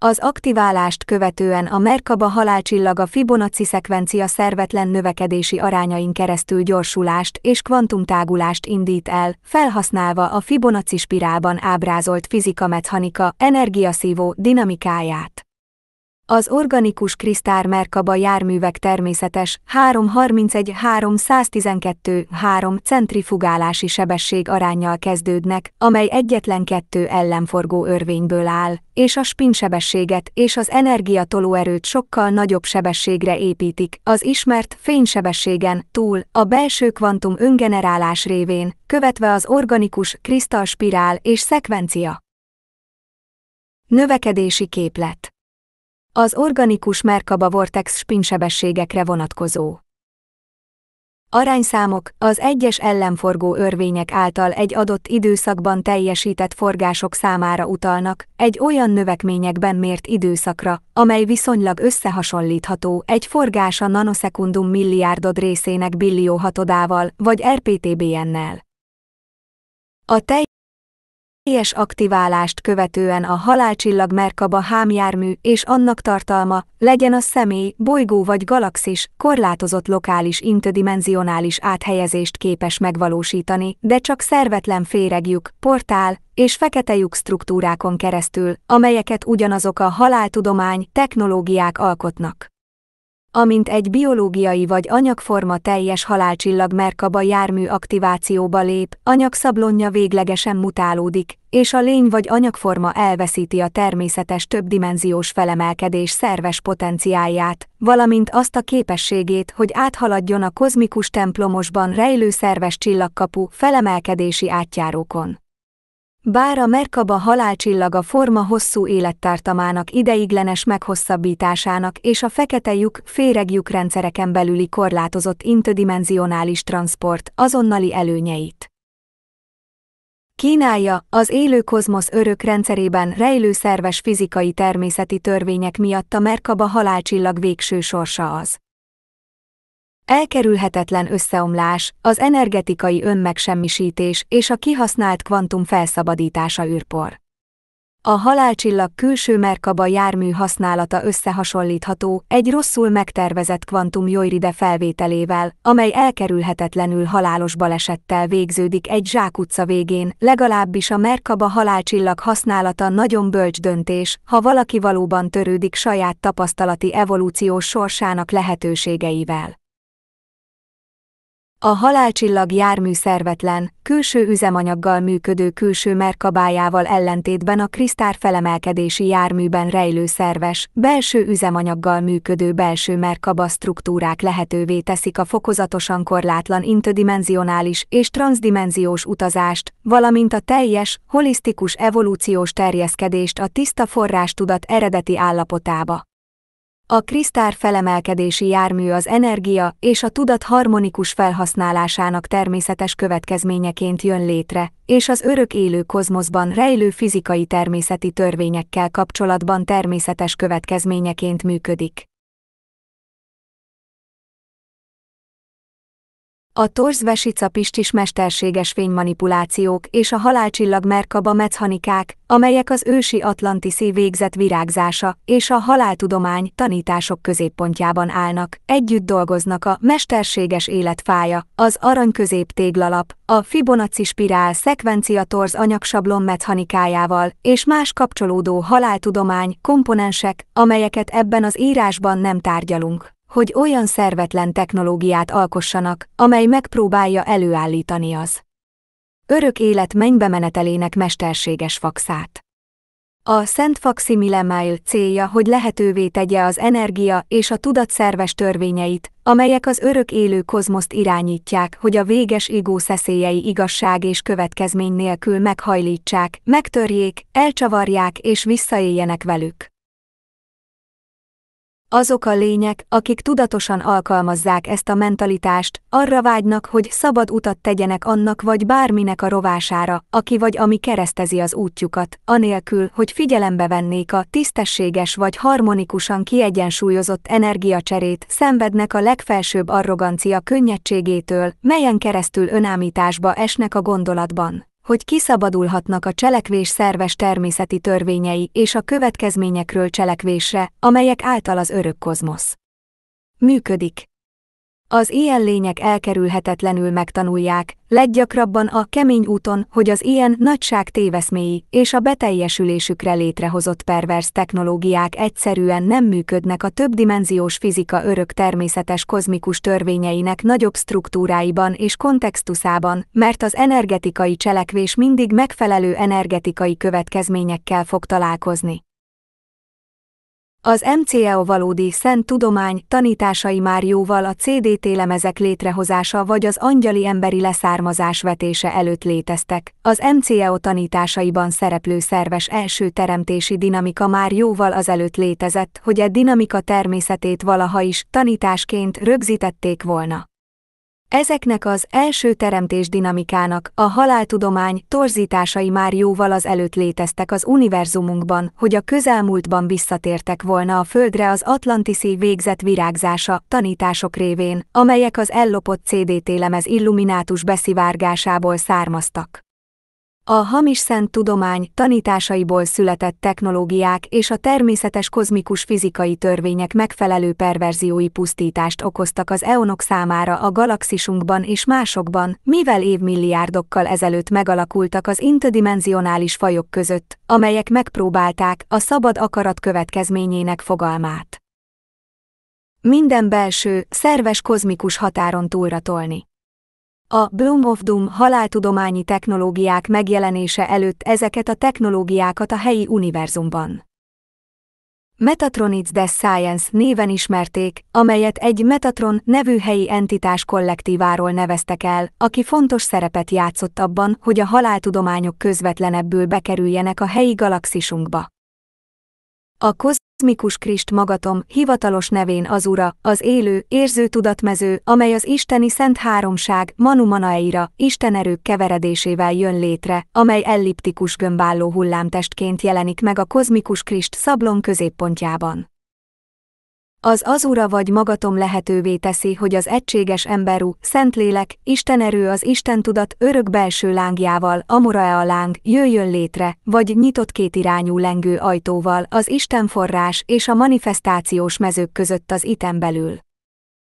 Az aktiválást követően a Merkaba halálcsillag a Fibonacci szekvencia szervetlen növekedési arányain keresztül gyorsulást és kvantumtágulást indít el, felhasználva a Fibonacci spirálban ábrázolt fizika-mechanika energiaszívó dinamikáját. Az organikus Krisztár Merkaba járművek természetes 331-312-3 centrifugálási sebesség arányjal kezdődnek, amely egyetlen kettő ellenforgó örvényből áll, és a spinsebességet és az energiatolóerőt sokkal nagyobb sebességre építik, az ismert fénysebességen túl a belső kvantum öngenerálás révén, követve az organikus kristalspirál és szekvencia. Növekedési képlet az organikus merkaba vortex spinsebességekre vonatkozó. Arányszámok az egyes ellenforgó örvények által egy adott időszakban teljesített forgások számára utalnak, egy olyan növekményekben mért időszakra, amely viszonylag összehasonlítható egy forgása nanoszekundum milliárdod részének billió hatodával vagy RPTBN-nel. A tej ilyes aktiválást követően a halálcsillag Merkaba hámjármű és annak tartalma, legyen a személy, bolygó vagy galaxis, korlátozott lokális interdimensionális áthelyezést képes megvalósítani, de csak szervetlen féregjük, portál és fekete lyuk struktúrákon keresztül, amelyeket ugyanazok a haláltudomány, technológiák alkotnak. Amint egy biológiai vagy anyagforma teljes halálcsillag merkaba jármű aktivációba lép, anyagszablonja véglegesen mutálódik, és a lény vagy anyagforma elveszíti a természetes többdimenziós felemelkedés szerves potenciáját, valamint azt a képességét, hogy áthaladjon a kozmikus templomosban rejlő szerves csillagkapu felemelkedési átjárókon. Bár a Merkaba halálcsillaga forma hosszú élettartamának ideiglenes meghosszabbításának és a fekete lyuk, lyuk rendszereken belüli korlátozott interdimensionális transport azonnali előnyeit. Kínálja, az élő kozmosz örök rendszerében rejlő szerves fizikai természeti törvények miatt a Merkaba halálcsillag végső sorsa az. Elkerülhetetlen összeomlás, az energetikai önmegsemmisítés és a kihasznált kvantum felszabadítása űrpor. A halálcsillag külső merkaba jármű használata összehasonlítható egy rosszul megtervezett kvantum jojride felvételével, amely elkerülhetetlenül halálos balesettel végződik egy zsákutca végén, legalábbis a merkaba halálcsillag használata nagyon bölcs döntés, ha valaki valóban törődik saját tapasztalati evolúciós sorsának lehetőségeivel. A halálcsillag jármű szervetlen, külső üzemanyaggal működő külső merkabájával ellentétben a Krisztár felemelkedési járműben rejlő szerves, belső üzemanyaggal működő belső merkaba struktúrák lehetővé teszik a fokozatosan korlátlan interdimensionális és transdimenziós utazást, valamint a teljes, holisztikus evolúciós terjeszkedést a tiszta forrástudat eredeti állapotába. A Krisztár felemelkedési jármű az energia és a tudat harmonikus felhasználásának természetes következményeként jön létre, és az örök élő kozmoszban rejlő fizikai természeti törvényekkel kapcsolatban természetes következményeként működik. a torzvesica pistis mesterséges fénymanipulációk és a halálcsillag merkaba mechanikák, amelyek az ősi Atlantiszi végzett virágzása és a haláltudomány tanítások középpontjában állnak. Együtt dolgoznak a mesterséges életfája, az arany téglalap, a Fibonacci spirál szekvencia torz anyagsablon mechanikájával és más kapcsolódó haláltudomány komponensek, amelyeket ebben az írásban nem tárgyalunk hogy olyan szervetlen technológiát alkossanak, amely megpróbálja előállítani az örök élet mennybe menetelének mesterséges fakszát. A Szent Faximilemail célja, hogy lehetővé tegye az energia és a tudat szerves törvényeit, amelyek az örök élő kozmoszt irányítják, hogy a véges igó szeszélyei igazság és következmény nélkül meghajlítsák, megtörjék, elcsavarják és visszaéljenek velük. Azok a lények, akik tudatosan alkalmazzák ezt a mentalitást, arra vágynak, hogy szabad utat tegyenek annak vagy bárminek a rovására, aki vagy ami keresztezi az útjukat, anélkül, hogy figyelembe vennék a tisztességes vagy harmonikusan kiegyensúlyozott energiacserét, szenvednek a legfelsőbb arrogancia könnyedségétől, melyen keresztül önámításba esnek a gondolatban hogy kiszabadulhatnak a cselekvés szerves természeti törvényei és a következményekről cselekvésre, amelyek által az örök kozmosz működik. Az ilyen lények elkerülhetetlenül megtanulják, leggyakrabban a kemény úton, hogy az ilyen nagyság téveszméi és a beteljesülésükre létrehozott pervers technológiák egyszerűen nem működnek a többdimenziós fizika örök természetes kozmikus törvényeinek nagyobb struktúráiban és kontextusában, mert az energetikai cselekvés mindig megfelelő energetikai következményekkel fog találkozni. Az MCEO valódi szent tudomány tanításai már jóval a CDT lemezek létrehozása vagy az angyali emberi leszármazás vetése előtt léteztek. Az MCEO tanításaiban szereplő szerves első teremtési dinamika már jóval azelőtt létezett, hogy e dinamika természetét valaha is tanításként rögzítették volna. Ezeknek az első teremtés dinamikának a haláltudomány torzításai már jóval az előtt léteztek az univerzumunkban, hogy a közelmúltban visszatértek volna a Földre az Atlantiszi végzett virágzása tanítások révén, amelyek az ellopott CDT lemez illuminátus beszivárgásából származtak. A hamis szent tudomány tanításaiból született technológiák és a természetes kozmikus fizikai törvények megfelelő perverziói pusztítást okoztak az eonok számára a galaxisunkban és másokban, mivel évmilliárdokkal ezelőtt megalakultak az interdimensionális fajok között, amelyek megpróbálták a szabad akarat következményének fogalmát. Minden belső, szerves kozmikus határon túlra tolni. A Bloom of Doom haláltudományi technológiák megjelenése előtt ezeket a technológiákat a helyi univerzumban. Metatronics de Science néven ismerték, amelyet egy Metatron nevű helyi entitás kollektíváról neveztek el, aki fontos szerepet játszott abban, hogy a haláltudományok közvetlenebbül bekerüljenek a helyi galaxisunkba. A kozmikus Krist magatom, hivatalos nevén az Ura, az élő, érző tudatmező, amely az isteni szent háromság, manumanaeira, istenerők keveredésével jön létre, amely elliptikus gömbálló hullámtestként jelenik meg a kozmikus Krist szablon középpontjában. Az azura vagy magatom lehetővé teszi, hogy az egységes emberú, szentlélek, istenerő az istentudat örök belső lángjával, e a láng, jöjjön létre, vagy nyitott kétirányú lengő ajtóval az Isten forrás és a manifestációs mezők között az iten belül.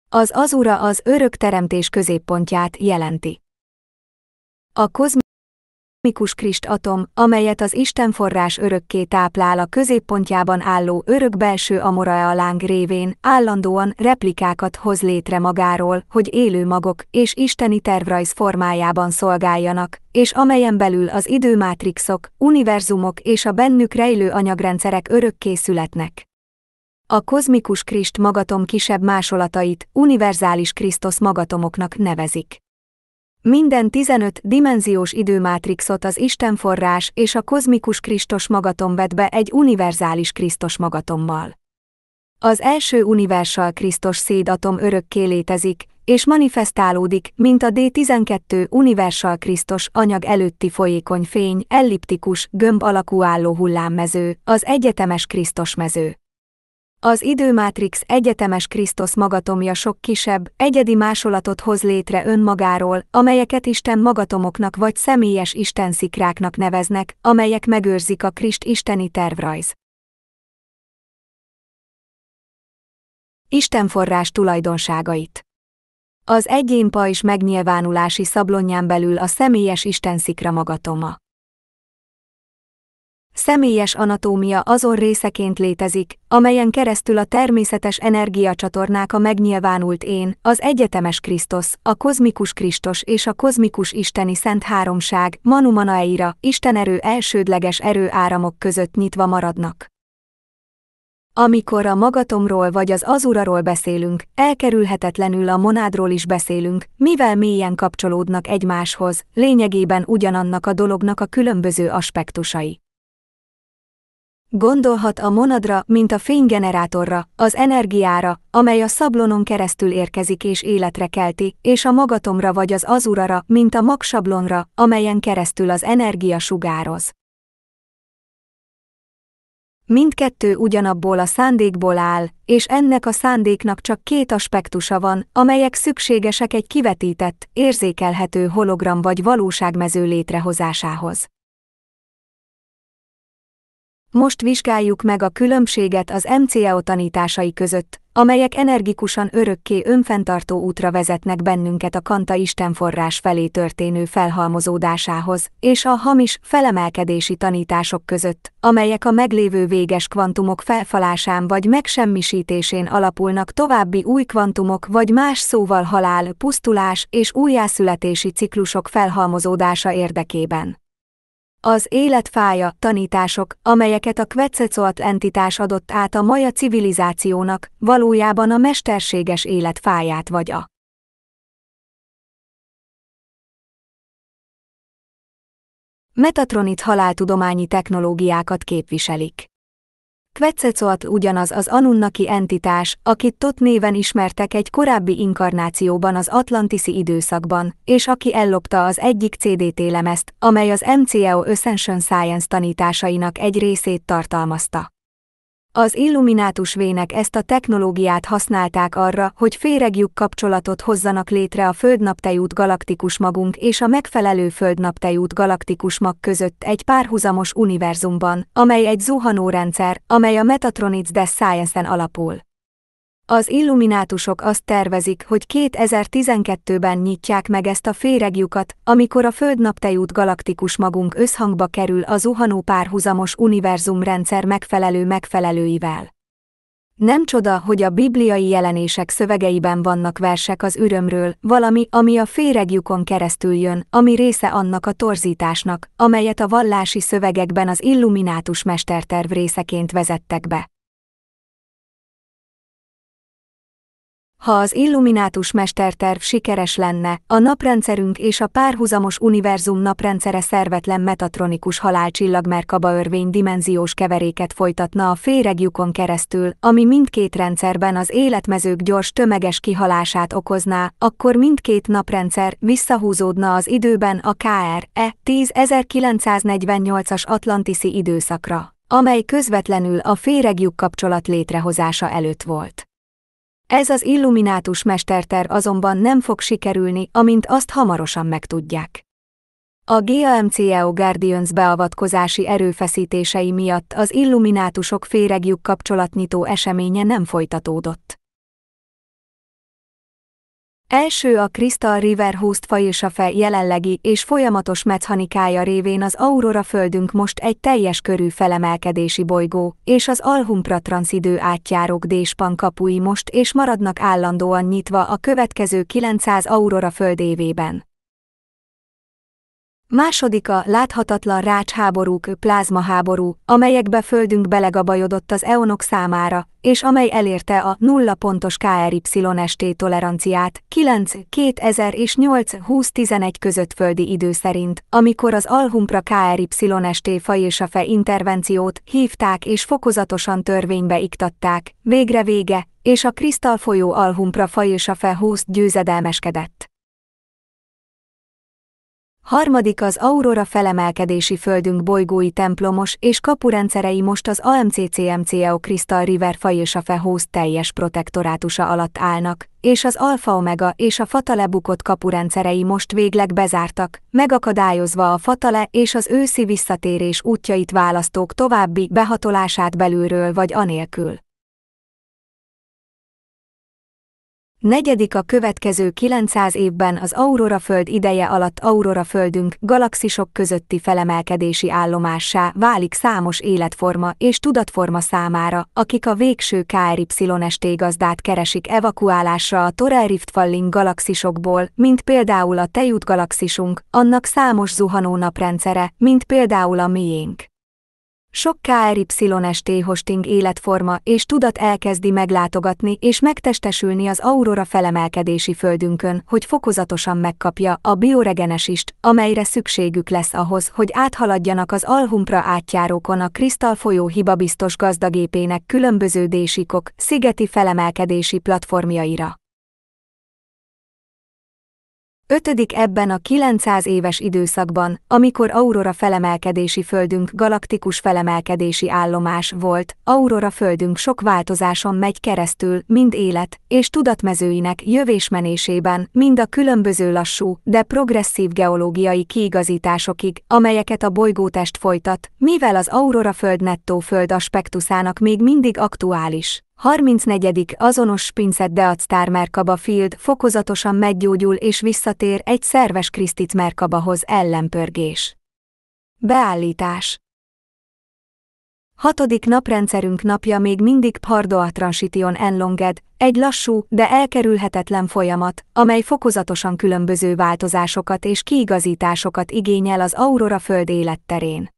Az azura az örök teremtés középpontját jelenti. A kozmikus kozmikus atom, amelyet az Istenforrás örökké táplál a középpontjában álló örök belső amorae láng révén, állandóan replikákat hoz létre magáról, hogy élő magok és isteni tervrajz formájában szolgáljanak, és amelyen belül az időmátrixok, univerzumok és a bennük rejlő anyagrendszerek örökké születnek. A kozmikus Krist magatom kisebb másolatait univerzális Krisztos magatomoknak nevezik. Minden 15 dimenziós időmátrixot az Istenforrás és a kozmikus Krisztus magatom vet be egy univerzális Krisztus magatommal. Az első universal Krisztus szédatom örökké létezik, és manifestálódik, mint a D12 universal Krisztus anyag előtti folyékony fény, elliptikus, gömb alakú álló hullámmező, az egyetemes Krisztus mező. Az időmátrix egyetemes Krisztus magatomja sok kisebb, egyedi másolatot hoz létre önmagáról, amelyeket Isten magatomoknak vagy személyes Isten szikráknak neveznek, amelyek megőrzik a Krist isteni tervrajz. Isten forrás tulajdonságait Az egyén pajzs megnyilvánulási szablonján belül a személyes Isten szikra magatoma. Személyes anatómia azon részeként létezik, amelyen keresztül a természetes energiacsatornák a megnyilvánult én, az egyetemes Krisztus, a kozmikus Krisztus és a kozmikus isteni szent háromság, manumanaeira, istenerő elsődleges erőáramok között nyitva maradnak. Amikor a magatomról vagy az azuraról beszélünk, elkerülhetetlenül a monádról is beszélünk, mivel mélyen kapcsolódnak egymáshoz, lényegében ugyanannak a dolognak a különböző aspektusai. Gondolhat a monadra, mint a fénygenerátorra, az energiára, amely a szablonon keresztül érkezik és életre kelti, és a magatomra vagy az azurara, mint a magsablonra, amelyen keresztül az energia sugároz. Mindkettő ugyanabból a szándékból áll, és ennek a szándéknak csak két aspektusa van, amelyek szükségesek egy kivetített, érzékelhető hologram vagy valóságmező létrehozásához. Most vizsgáljuk meg a különbséget az MCO tanításai között, amelyek energikusan örökké önfenntartó útra vezetnek bennünket a kanta istenforrás felé történő felhalmozódásához, és a hamis, felemelkedési tanítások között, amelyek a meglévő véges kvantumok felfalásán vagy megsemmisítésén alapulnak további új kvantumok vagy más szóval halál, pusztulás és újjászületési ciklusok felhalmozódása érdekében. Az életfája, tanítások, amelyeket a Kvetszecóat entitás adott át a maja civilizációnak, valójában a mesterséges életfáját vagy a Metatronit haláltudományi technológiákat képviselik. Quetzalcoatl ugyanaz az Anunnaki entitás, akit Tot néven ismertek egy korábbi inkarnációban az Atlantiszi időszakban, és aki ellopta az egyik CDT lemezt, amely az MCO e Ascension Science tanításainak egy részét tartalmazta. Az illuminátus vének ezt a technológiát használták arra, hogy féregjük kapcsolatot hozzanak létre a földnaptejút galaktikus magunk és a megfelelő földnaptejút galaktikus mag között egy párhuzamos univerzumban, amely egy zuhanórendszer, amely a Metatronics de Science-en alapul. Az illuminátusok azt tervezik, hogy 2012-ben nyitják meg ezt a féregjukat, amikor a Föld naptejút galaktikus magunk összhangba kerül a zuhanó párhuzamos univerzumrendszer megfelelő megfelelőivel. Nem csoda, hogy a bibliai jelenések szövegeiben vannak versek az ürömről, valami, ami a féregjukon keresztül jön, ami része annak a torzításnak, amelyet a vallási szövegekben az illuminátus mesterterv részeként vezettek be. Ha az Illuminátus mesterterv sikeres lenne, a naprendszerünk és a párhuzamos univerzum naprendszere szervetlen metatronikus halálcsillagmerkaba örvény dimenziós keveréket folytatna a féregjukon keresztül, ami mindkét rendszerben az életmezők gyors tömeges kihalását okozná, akkor mindkét naprendszer visszahúzódna az időben a KRE 10948-as Atlantiszi időszakra, amely közvetlenül a féregjuk kapcsolat létrehozása előtt volt. Ez az illuminátus mesterter azonban nem fog sikerülni, amint azt hamarosan megtudják. A GAMCEO Guardians beavatkozási erőfeszítései miatt az illuminátusok féregjük kapcsolatnyitó eseménye nem folytatódott. Első a Crystal River Host failsafe jelenlegi és folyamatos mechanikája révén az Aurora Földünk most egy teljes körű felemelkedési bolygó, és az Alhumpra transzidő átjárók Déspan kapui most és maradnak állandóan nyitva a következő 900 Aurora Föld évében. Másodika, láthatatlan rácsháborúk, plázmaháború, amelyekbe földünk belegabajodott az eonok számára, és amely elérte a nulla pontos KRYST toleranciát 9, 2000 és 8, 20, 11 között földi idő szerint, amikor az Alhumpra KRYST faj és a fe intervenciót hívták és fokozatosan törvénybe iktatták, végre vége, és a kristalfolyó Alhumpra faj és a fe 20 győzedelmeskedett. Harmadik az Aurora felemelkedési földünk bolygói templomos és kapurendszerei most az AMCCMCEO Crystal River a Fehóz teljes protektorátusa alatt állnak, és az Alpha Omega és a Fatale bukott kapurendszerei most végleg bezártak, megakadályozva a Fatale és az őszi visszatérés útjait választók további behatolását belülről vagy anélkül. Negyedik a következő 900 évben az Aurora Föld ideje alatt Aurora Földünk galaxisok közötti felemelkedési állomássá válik számos életforma és tudatforma számára, akik a végső KRY-ST gazdát keresik evakuálásra a Torel Rift Falling galaxisokból, mint például a Tejút galaxisunk, annak számos zuhanó naprendszere, mint például a miénk. Sok KRYST hosting életforma és tudat elkezdi meglátogatni és megtestesülni az aurora felemelkedési földünkön, hogy fokozatosan megkapja a bioregenesist, amelyre szükségük lesz ahhoz, hogy áthaladjanak az alhumpra átjárókon a Kristal folyó hibabiztos gazdagépének különböző désikok, szigeti felemelkedési platformjaira. Ötödik ebben a 900 éves időszakban, amikor Aurora felemelkedési földünk galaktikus felemelkedési állomás volt, Aurora földünk sok változáson megy keresztül, mind élet és tudatmezőinek jövésmenésében, mind a különböző lassú, de progresszív geológiai kiigazításokig, amelyeket a bolygótest folytat, mivel az Aurora föld nettó föld aspektusának még mindig aktuális. 34. azonos Spincet Deac Merkaba Field fokozatosan meggyógyul és visszatér egy szerves Krisztit Merkabahoz ellenpörgés. Beállítás Hatodik naprendszerünk napja még mindig Pardoa Transition Enlonged, egy lassú, de elkerülhetetlen folyamat, amely fokozatosan különböző változásokat és kiigazításokat igényel az Aurora Föld életterén.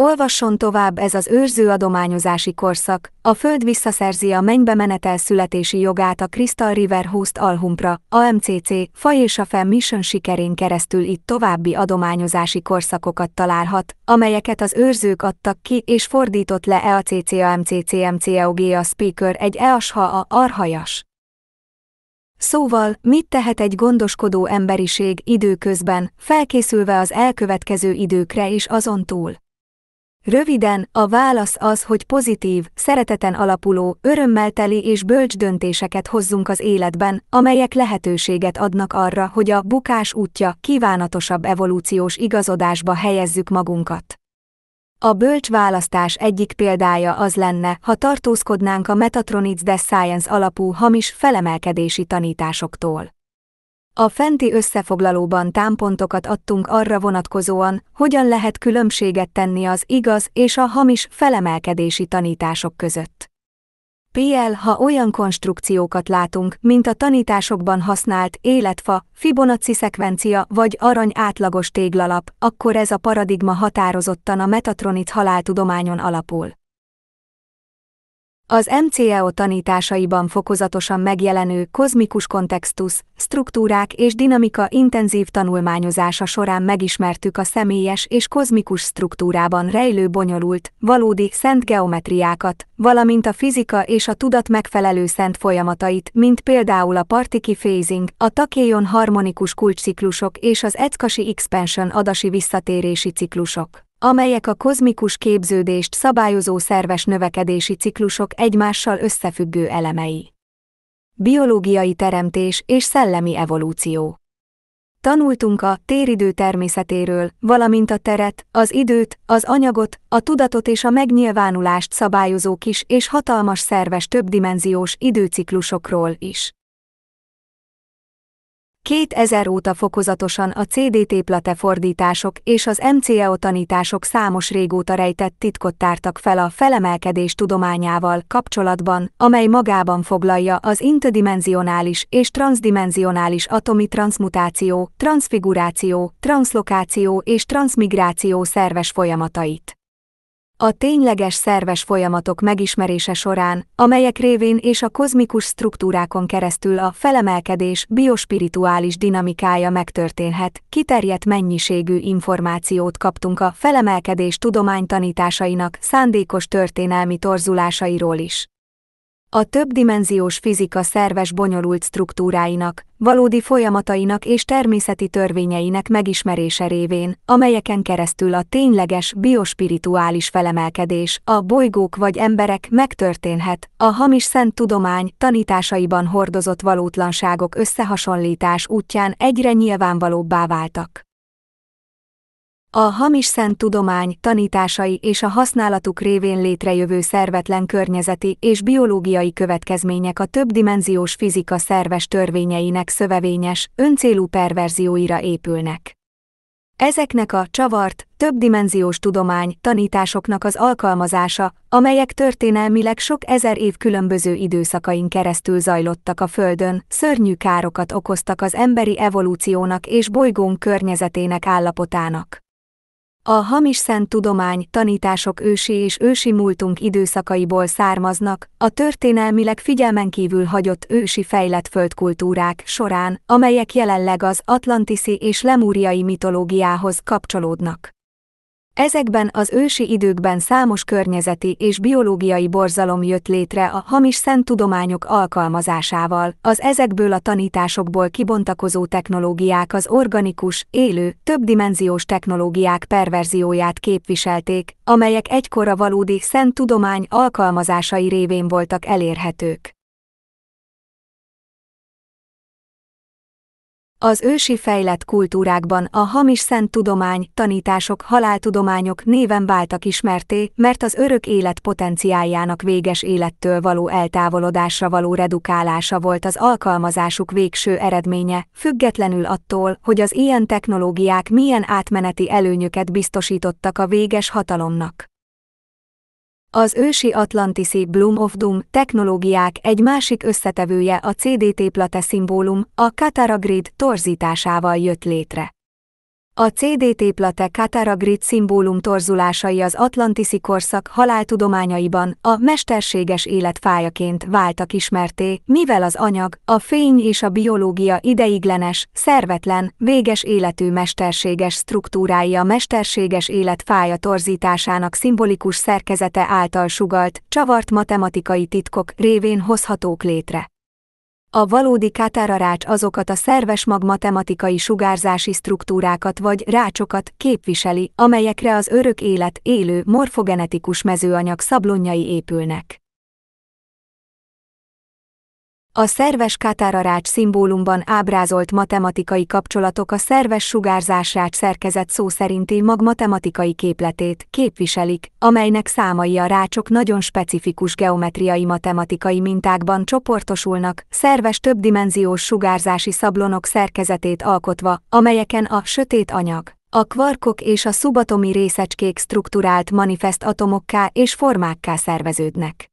Olvasson tovább ez az őrző adományozási korszak, a Föld visszaszerzi a mennybe menetel születési jogát a Crystal River Host Alhumpra, AMCC, Faj és a Fem Mission sikerén keresztül itt további adományozási korszakokat találhat, amelyeket az őrzők adtak ki és fordított le EACC AMCC e a Speaker egy EASHA a Arhajas. Szóval, mit tehet egy gondoskodó emberiség időközben, felkészülve az elkövetkező időkre és azon túl? Röviden, a válasz az, hogy pozitív, szereteten alapuló, örömmel teli és bölcs döntéseket hozzunk az életben, amelyek lehetőséget adnak arra, hogy a bukás útja kívánatosabb evolúciós igazodásba helyezzük magunkat. A bölcs választás egyik példája az lenne, ha tartózkodnánk a Metatronics de Science alapú hamis felemelkedési tanításoktól. A fenti összefoglalóban támpontokat adtunk arra vonatkozóan, hogyan lehet különbséget tenni az igaz és a hamis felemelkedési tanítások között. PL, ha olyan konstrukciókat látunk, mint a tanításokban használt életfa, Fibonacci szekvencia vagy arany átlagos téglalap, akkor ez a paradigma határozottan a metatronit haláltudományon alapul. Az MCEO tanításaiban fokozatosan megjelenő kozmikus kontextus, struktúrák és dinamika intenzív tanulmányozása során megismertük a személyes és kozmikus struktúrában rejlő bonyolult, valódi szent geometriákat, valamint a fizika és a tudat megfelelő szent folyamatait, mint például a partiki phasing, a takéjon harmonikus kulcsciklusok és az eckasi expansion adasi visszatérési ciklusok amelyek a kozmikus képződést szabályozó szerves növekedési ciklusok egymással összefüggő elemei. Biológiai teremtés és szellemi evolúció. Tanultunk a téridő természetéről, valamint a teret, az időt, az anyagot, a tudatot és a megnyilvánulást szabályozó kis és hatalmas szerves többdimenziós időciklusokról is. 2000 óta fokozatosan a CDT plate fordítások és az MCEO tanítások számos régóta rejtett titkot tártak fel a felemelkedés tudományával kapcsolatban, amely magában foglalja az interdimensionális és transdimensionális atomi transmutáció, transfiguráció, translokáció és transmigráció szerves folyamatait. A tényleges szerves folyamatok megismerése során, amelyek révén és a kozmikus struktúrákon keresztül a felemelkedés biospirituális dinamikája megtörténhet, kiterjedt mennyiségű információt kaptunk a felemelkedés tudománytanításainak szándékos történelmi torzulásairól is. A többdimenziós fizika szerves bonyolult struktúráinak, valódi folyamatainak és természeti törvényeinek megismerése révén, amelyeken keresztül a tényleges biospirituális felemelkedés, a bolygók vagy emberek megtörténhet, a hamis szent tudomány tanításaiban hordozott valótlanságok összehasonlítás útján egyre nyilvánvalóbbá váltak. A hamis szent tudomány tanításai és a használatuk révén létrejövő szervetlen környezeti és biológiai következmények a többdimenziós fizika szerves törvényeinek szövevényes, öncélú perverzióira épülnek. Ezeknek a csavart, többdimenziós tudomány tanításoknak az alkalmazása, amelyek történelmileg sok ezer év különböző időszakain keresztül zajlottak a Földön, szörnyű károkat okoztak az emberi evolúciónak és bolygónk környezetének állapotának. A hamis szent tudomány, tanítások ősi és ősi múltunk időszakaiból származnak, a történelmileg figyelmen kívül hagyott ősi fejlett földkultúrák során, amelyek jelenleg az atlantiszi és lemúriai mitológiához kapcsolódnak. Ezekben az ősi időkben számos környezeti és biológiai borzalom jött létre a hamis szent tudományok alkalmazásával, az ezekből a tanításokból kibontakozó technológiák az organikus, élő, többdimenziós technológiák perverzióját képviselték, amelyek egykor a valódi szent tudomány alkalmazásai révén voltak elérhetők. Az ősi fejlett kultúrákban a hamis szent tudomány, tanítások, haláltudományok néven váltak ismerté, mert az örök élet potenciáljának véges élettől való eltávolodásra való redukálása volt az alkalmazásuk végső eredménye, függetlenül attól, hogy az ilyen technológiák milyen átmeneti előnyöket biztosítottak a véges hatalomnak. Az ősi atlantiszi Bloom of Doom technológiák egy másik összetevője a CDT plate szimbólum, a Katara grid torzításával jött létre. A CDT Plate Kataragrit szimbólum torzulásai az atlantiszi korszak haláltudományaiban a mesterséges élet fájaként váltak ismerté, mivel az anyag, a fény és a biológia ideiglenes, szervetlen, véges életű mesterséges struktúrái a mesterséges élet fája torzításának szimbolikus szerkezete által sugalt, csavart matematikai titkok révén hozhatók létre. A valódi katararács azokat a szerves magmatematikai sugárzási struktúrákat vagy rácsokat képviseli, amelyekre az örök élet élő morfogenetikus mezőanyag szablonjai épülnek. A szerves katárarács szimbólumban ábrázolt matematikai kapcsolatok a szerves sugárzásrács szerkezet szó szerinti mag matematikai képletét képviselik, amelynek számai a rácsok nagyon specifikus geometriai matematikai mintákban csoportosulnak, szerves többdimenziós sugárzási szablonok szerkezetét alkotva, amelyeken a sötét anyag, a kvarkok és a szubatomi részecskék struktúrált manifest atomokká és formákká szerveződnek.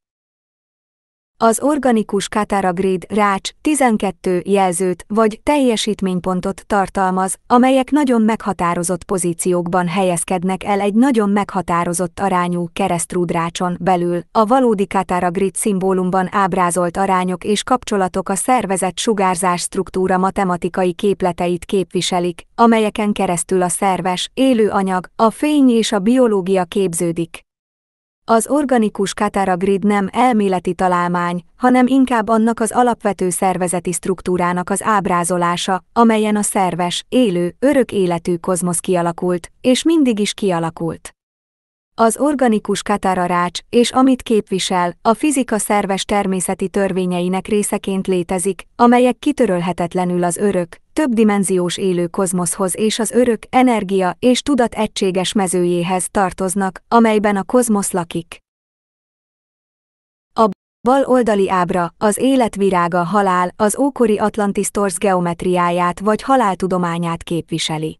Az organikus Katara-grid rács 12 jelzőt vagy teljesítménypontot tartalmaz, amelyek nagyon meghatározott pozíciókban helyezkednek el egy nagyon meghatározott arányú keresztrúdrácson belül. A valódi Katara-grid szimbólumban ábrázolt arányok és kapcsolatok a szervezet sugárzás struktúra matematikai képleteit képviselik, amelyeken keresztül a szerves, élő anyag, a fény és a biológia képződik. Az organikus kataragrid nem elméleti találmány, hanem inkább annak az alapvető szervezeti struktúrának az ábrázolása, amelyen a szerves, élő, örök életű kozmosz kialakult, és mindig is kialakult az organikus katararács, és amit képvisel, a fizika szerves természeti törvényeinek részeként létezik, amelyek kitörölhetetlenül az örök, többdimenziós élő kozmoszhoz és az örök energia és tudat egységes mezőjéhez tartoznak, amelyben a kozmosz lakik. A bal oldali ábra, az életvirága halál, az ókori Atlantis torz geometriáját vagy haláltudományát képviseli.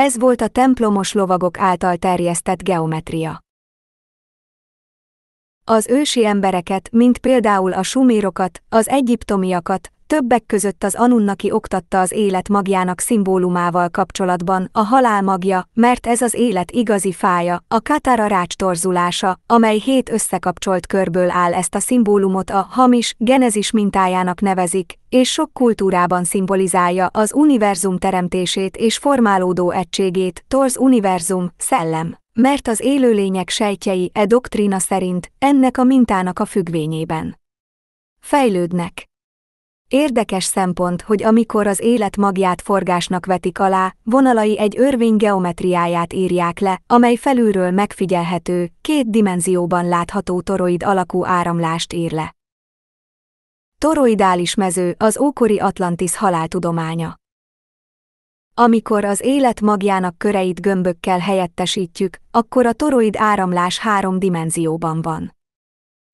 Ez volt a templomos lovagok által terjesztett geometria. Az ősi embereket, mint például a sumérokat, az egyiptomiakat, Többek között az Anunnaki oktatta az élet magjának szimbólumával kapcsolatban, a halál magja, mert ez az élet igazi fája, a katara rács torzulása, amely hét összekapcsolt körből áll ezt a szimbólumot a hamis genezis mintájának nevezik, és sok kultúrában szimbolizálja az univerzum teremtését és formálódó egységét, torz univerzum, szellem. Mert az élőlények sejtjei e doktrína szerint ennek a mintának a függvényében fejlődnek. Érdekes szempont, hogy amikor az élet magját forgásnak vetik alá, vonalai egy örvény geometriáját írják le, amely felülről megfigyelhető, két dimenzióban látható toroid alakú áramlást ír le. Toroidális mező az ókori Atlantis haláltudománya. Amikor az élet magjának köreit gömbökkel helyettesítjük, akkor a toroid áramlás három dimenzióban van.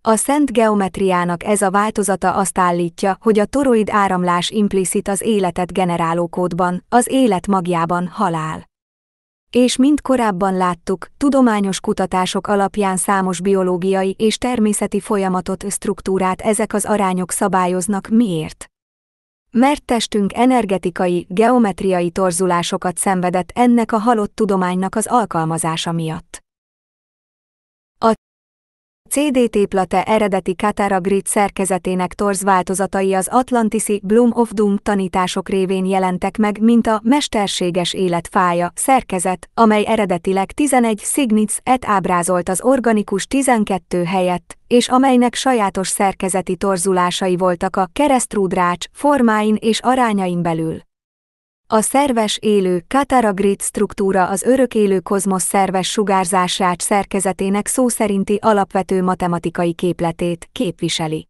A szent geometriának ez a változata azt állítja, hogy a toroid áramlás implicit az életet generáló kódban, az élet magjában halál. És mint korábban láttuk, tudományos kutatások alapján számos biológiai és természeti folyamatot struktúrát ezek az arányok szabályoznak miért? Mert testünk energetikai, geometriai torzulásokat szenvedett ennek a halott tudománynak az alkalmazása miatt. CDT Plate eredeti Katara Grid szerkezetének torz változatai az Atlantiszi Bloom of Doom tanítások révén jelentek meg, mint a mesterséges életfája szerkezet, amely eredetileg 11 Signitz et ábrázolt az organikus 12 helyett, és amelynek sajátos szerkezeti torzulásai voltak a keresztrúdrács formáin és arányain belül. A szerves élő katara-grid struktúra az élő kozmosz szerves sugárzását szerkezetének szó szerinti alapvető matematikai képletét képviseli.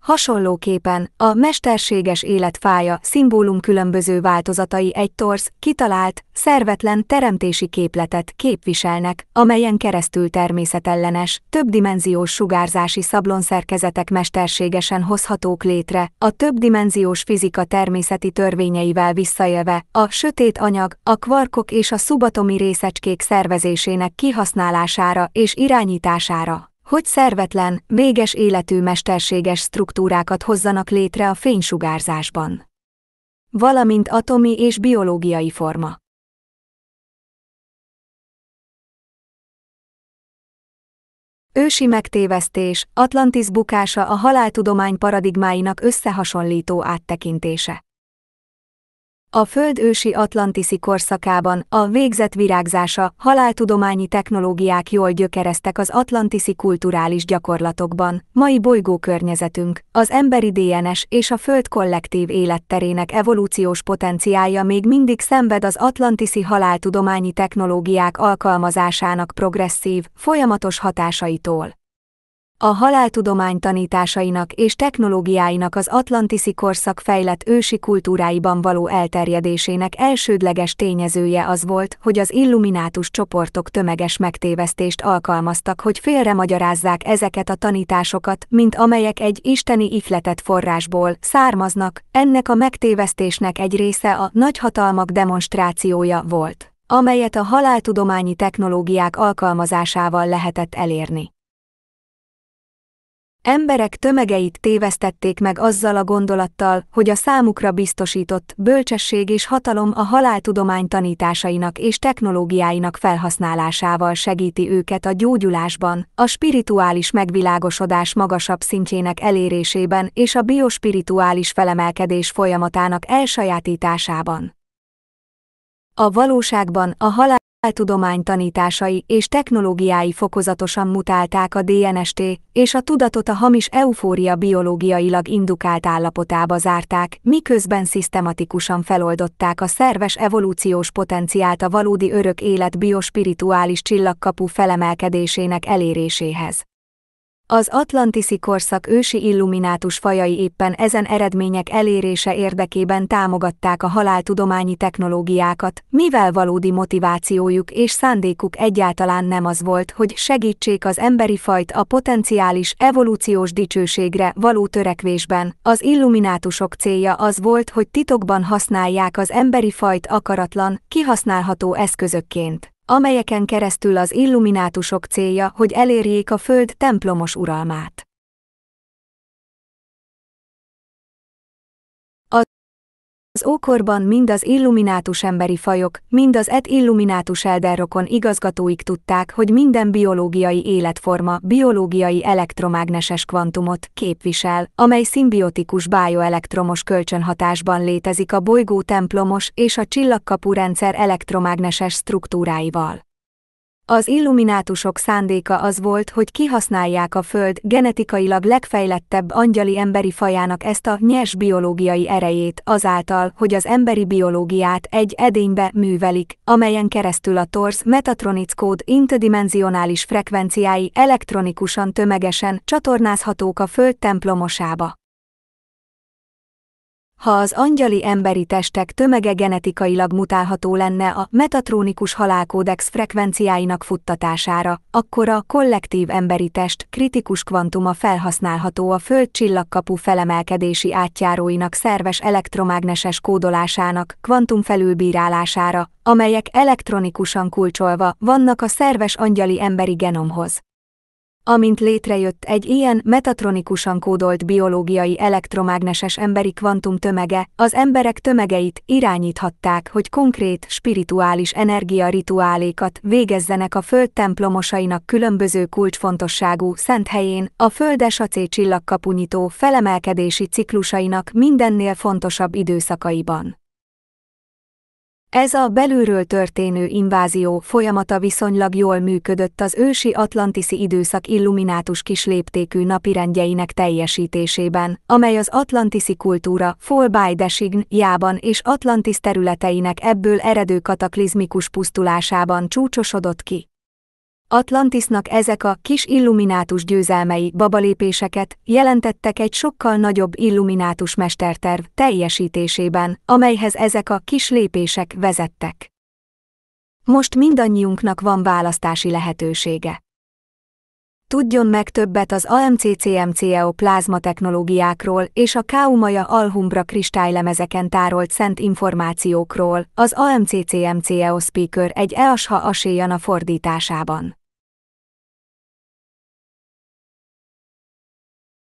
Hasonlóképpen a mesterséges élet fája szimbólum különböző változatai egy torsz, kitalált, szervetlen teremtési képletet képviselnek, amelyen keresztül természetellenes, többdimenziós sugárzási szablonszerkezetek mesterségesen hozhatók létre, a többdimenziós fizika természeti törvényeivel visszajöve, a sötét anyag, a kvarkok és a szubatomi részecskék szervezésének kihasználására és irányítására hogy szervetlen, véges életű mesterséges struktúrákat hozzanak létre a fénysugárzásban. Valamint atomi és biológiai forma. Ősi megtévesztés, Atlantis bukása a haláltudomány paradigmáinak összehasonlító áttekintése. A Föld ősi Atlantiszi korszakában a végzet virágzása, haláltudományi technológiák jól gyökereztek az atlantiszi kulturális gyakorlatokban, mai környezetünk, az emberi DNS és a Föld kollektív életterének evolúciós potenciája még mindig szenved az atlantiszi haláltudományi technológiák alkalmazásának progresszív, folyamatos hatásaitól. A haláltudomány tanításainak és technológiáinak az atlantiszi korszak fejlett ősi kultúráiban való elterjedésének elsődleges tényezője az volt, hogy az illuminátus csoportok tömeges megtévesztést alkalmaztak, hogy félremagyarázzák ezeket a tanításokat, mint amelyek egy isteni ihletet forrásból származnak, ennek a megtévesztésnek egy része a nagyhatalmak demonstrációja volt amelyet a haláltudományi technológiák alkalmazásával lehetett elérni. Emberek tömegeit tévesztették meg azzal a gondolattal, hogy a számukra biztosított bölcsesség és hatalom a haláltudomány tanításainak és technológiáinak felhasználásával segíti őket a gyógyulásban, a spirituális megvilágosodás magasabb szintjének elérésében és a biospirituális felemelkedés folyamatának elsajátításában. A valóságban a halál tudomány tanításai és technológiái fokozatosan mutálták a DNST, és a tudatot a hamis eufória biológiailag indukált állapotába zárták, miközben szisztematikusan feloldották a szerves evolúciós potenciált a valódi örök élet biospirituális csillagkapu felemelkedésének eléréséhez. Az atlantiszi korszak ősi illuminátus fajai éppen ezen eredmények elérése érdekében támogatták a haláltudományi technológiákat, mivel valódi motivációjuk és szándékuk egyáltalán nem az volt, hogy segítsék az emberi fajt a potenciális evolúciós dicsőségre való törekvésben. Az illuminátusok célja az volt, hogy titokban használják az emberi fajt akaratlan, kihasználható eszközökként amelyeken keresztül az illuminátusok célja, hogy elérjék a föld templomos uralmát. Az ókorban mind az illuminátus emberi fajok, mind az et illuminátus elderrokon igazgatóik tudták, hogy minden biológiai életforma biológiai elektromágneses kvantumot képvisel, amely szimbiotikus bioelektromos kölcsönhatásban létezik a bolygó templomos és a csillagkapu rendszer elektromágneses struktúráival. Az illuminátusok szándéka az volt, hogy kihasználják a Föld genetikailag legfejlettebb angyali emberi fajának ezt a nyers biológiai erejét azáltal, hogy az emberi biológiát egy edénybe művelik, amelyen keresztül a TORS metatronic kód interdimensionális frekvenciái elektronikusan tömegesen csatornázhatók a Föld templomosába ha az angyali emberi testek tömege genetikailag mutálható lenne a metatronikus halálkódex frekvenciáinak futtatására, akkor a kollektív emberi test kritikus kvantuma felhasználható a Föld csillagkapu felemelkedési átjáróinak szerves elektromágneses kódolásának kvantumfelülbírálására, amelyek elektronikusan kulcsolva vannak a szerves angyali emberi genomhoz. Amint létrejött egy ilyen metatronikusan kódolt biológiai elektromágneses emberi kvantum tömege, az emberek tömegeit irányíthatták, hogy konkrét, spirituális energiarituálékat végezzenek a föld templomosainak különböző kulcsfontosságú szent helyén, a földes acé csillagkapunyító felemelkedési ciklusainak mindennél fontosabb időszakaiban. Ez a belülről történő invázió folyamata viszonylag jól működött az ősi atlantiszi időszak illuminátus kisléptékű napirendjeinek teljesítésében, amely az atlantiszi kultúra Fall by Design jában és Atlantis területeinek ebből eredő kataklizmikus pusztulásában csúcsosodott ki. Atlantisnak ezek a kis illuminátus győzelmei, babalépéseket jelentettek egy sokkal nagyobb illuminátus mesterterv teljesítésében, amelyhez ezek a kis lépések vezettek. Most mindannyiunknak van választási lehetősége. Tudjon meg többet az AMCCMCEO plázma technológiákról és a Kaumaja Alhumbra kristálylemezeken tárolt szent információkról, az AMCCMCEO Speaker egy EASHA a fordításában.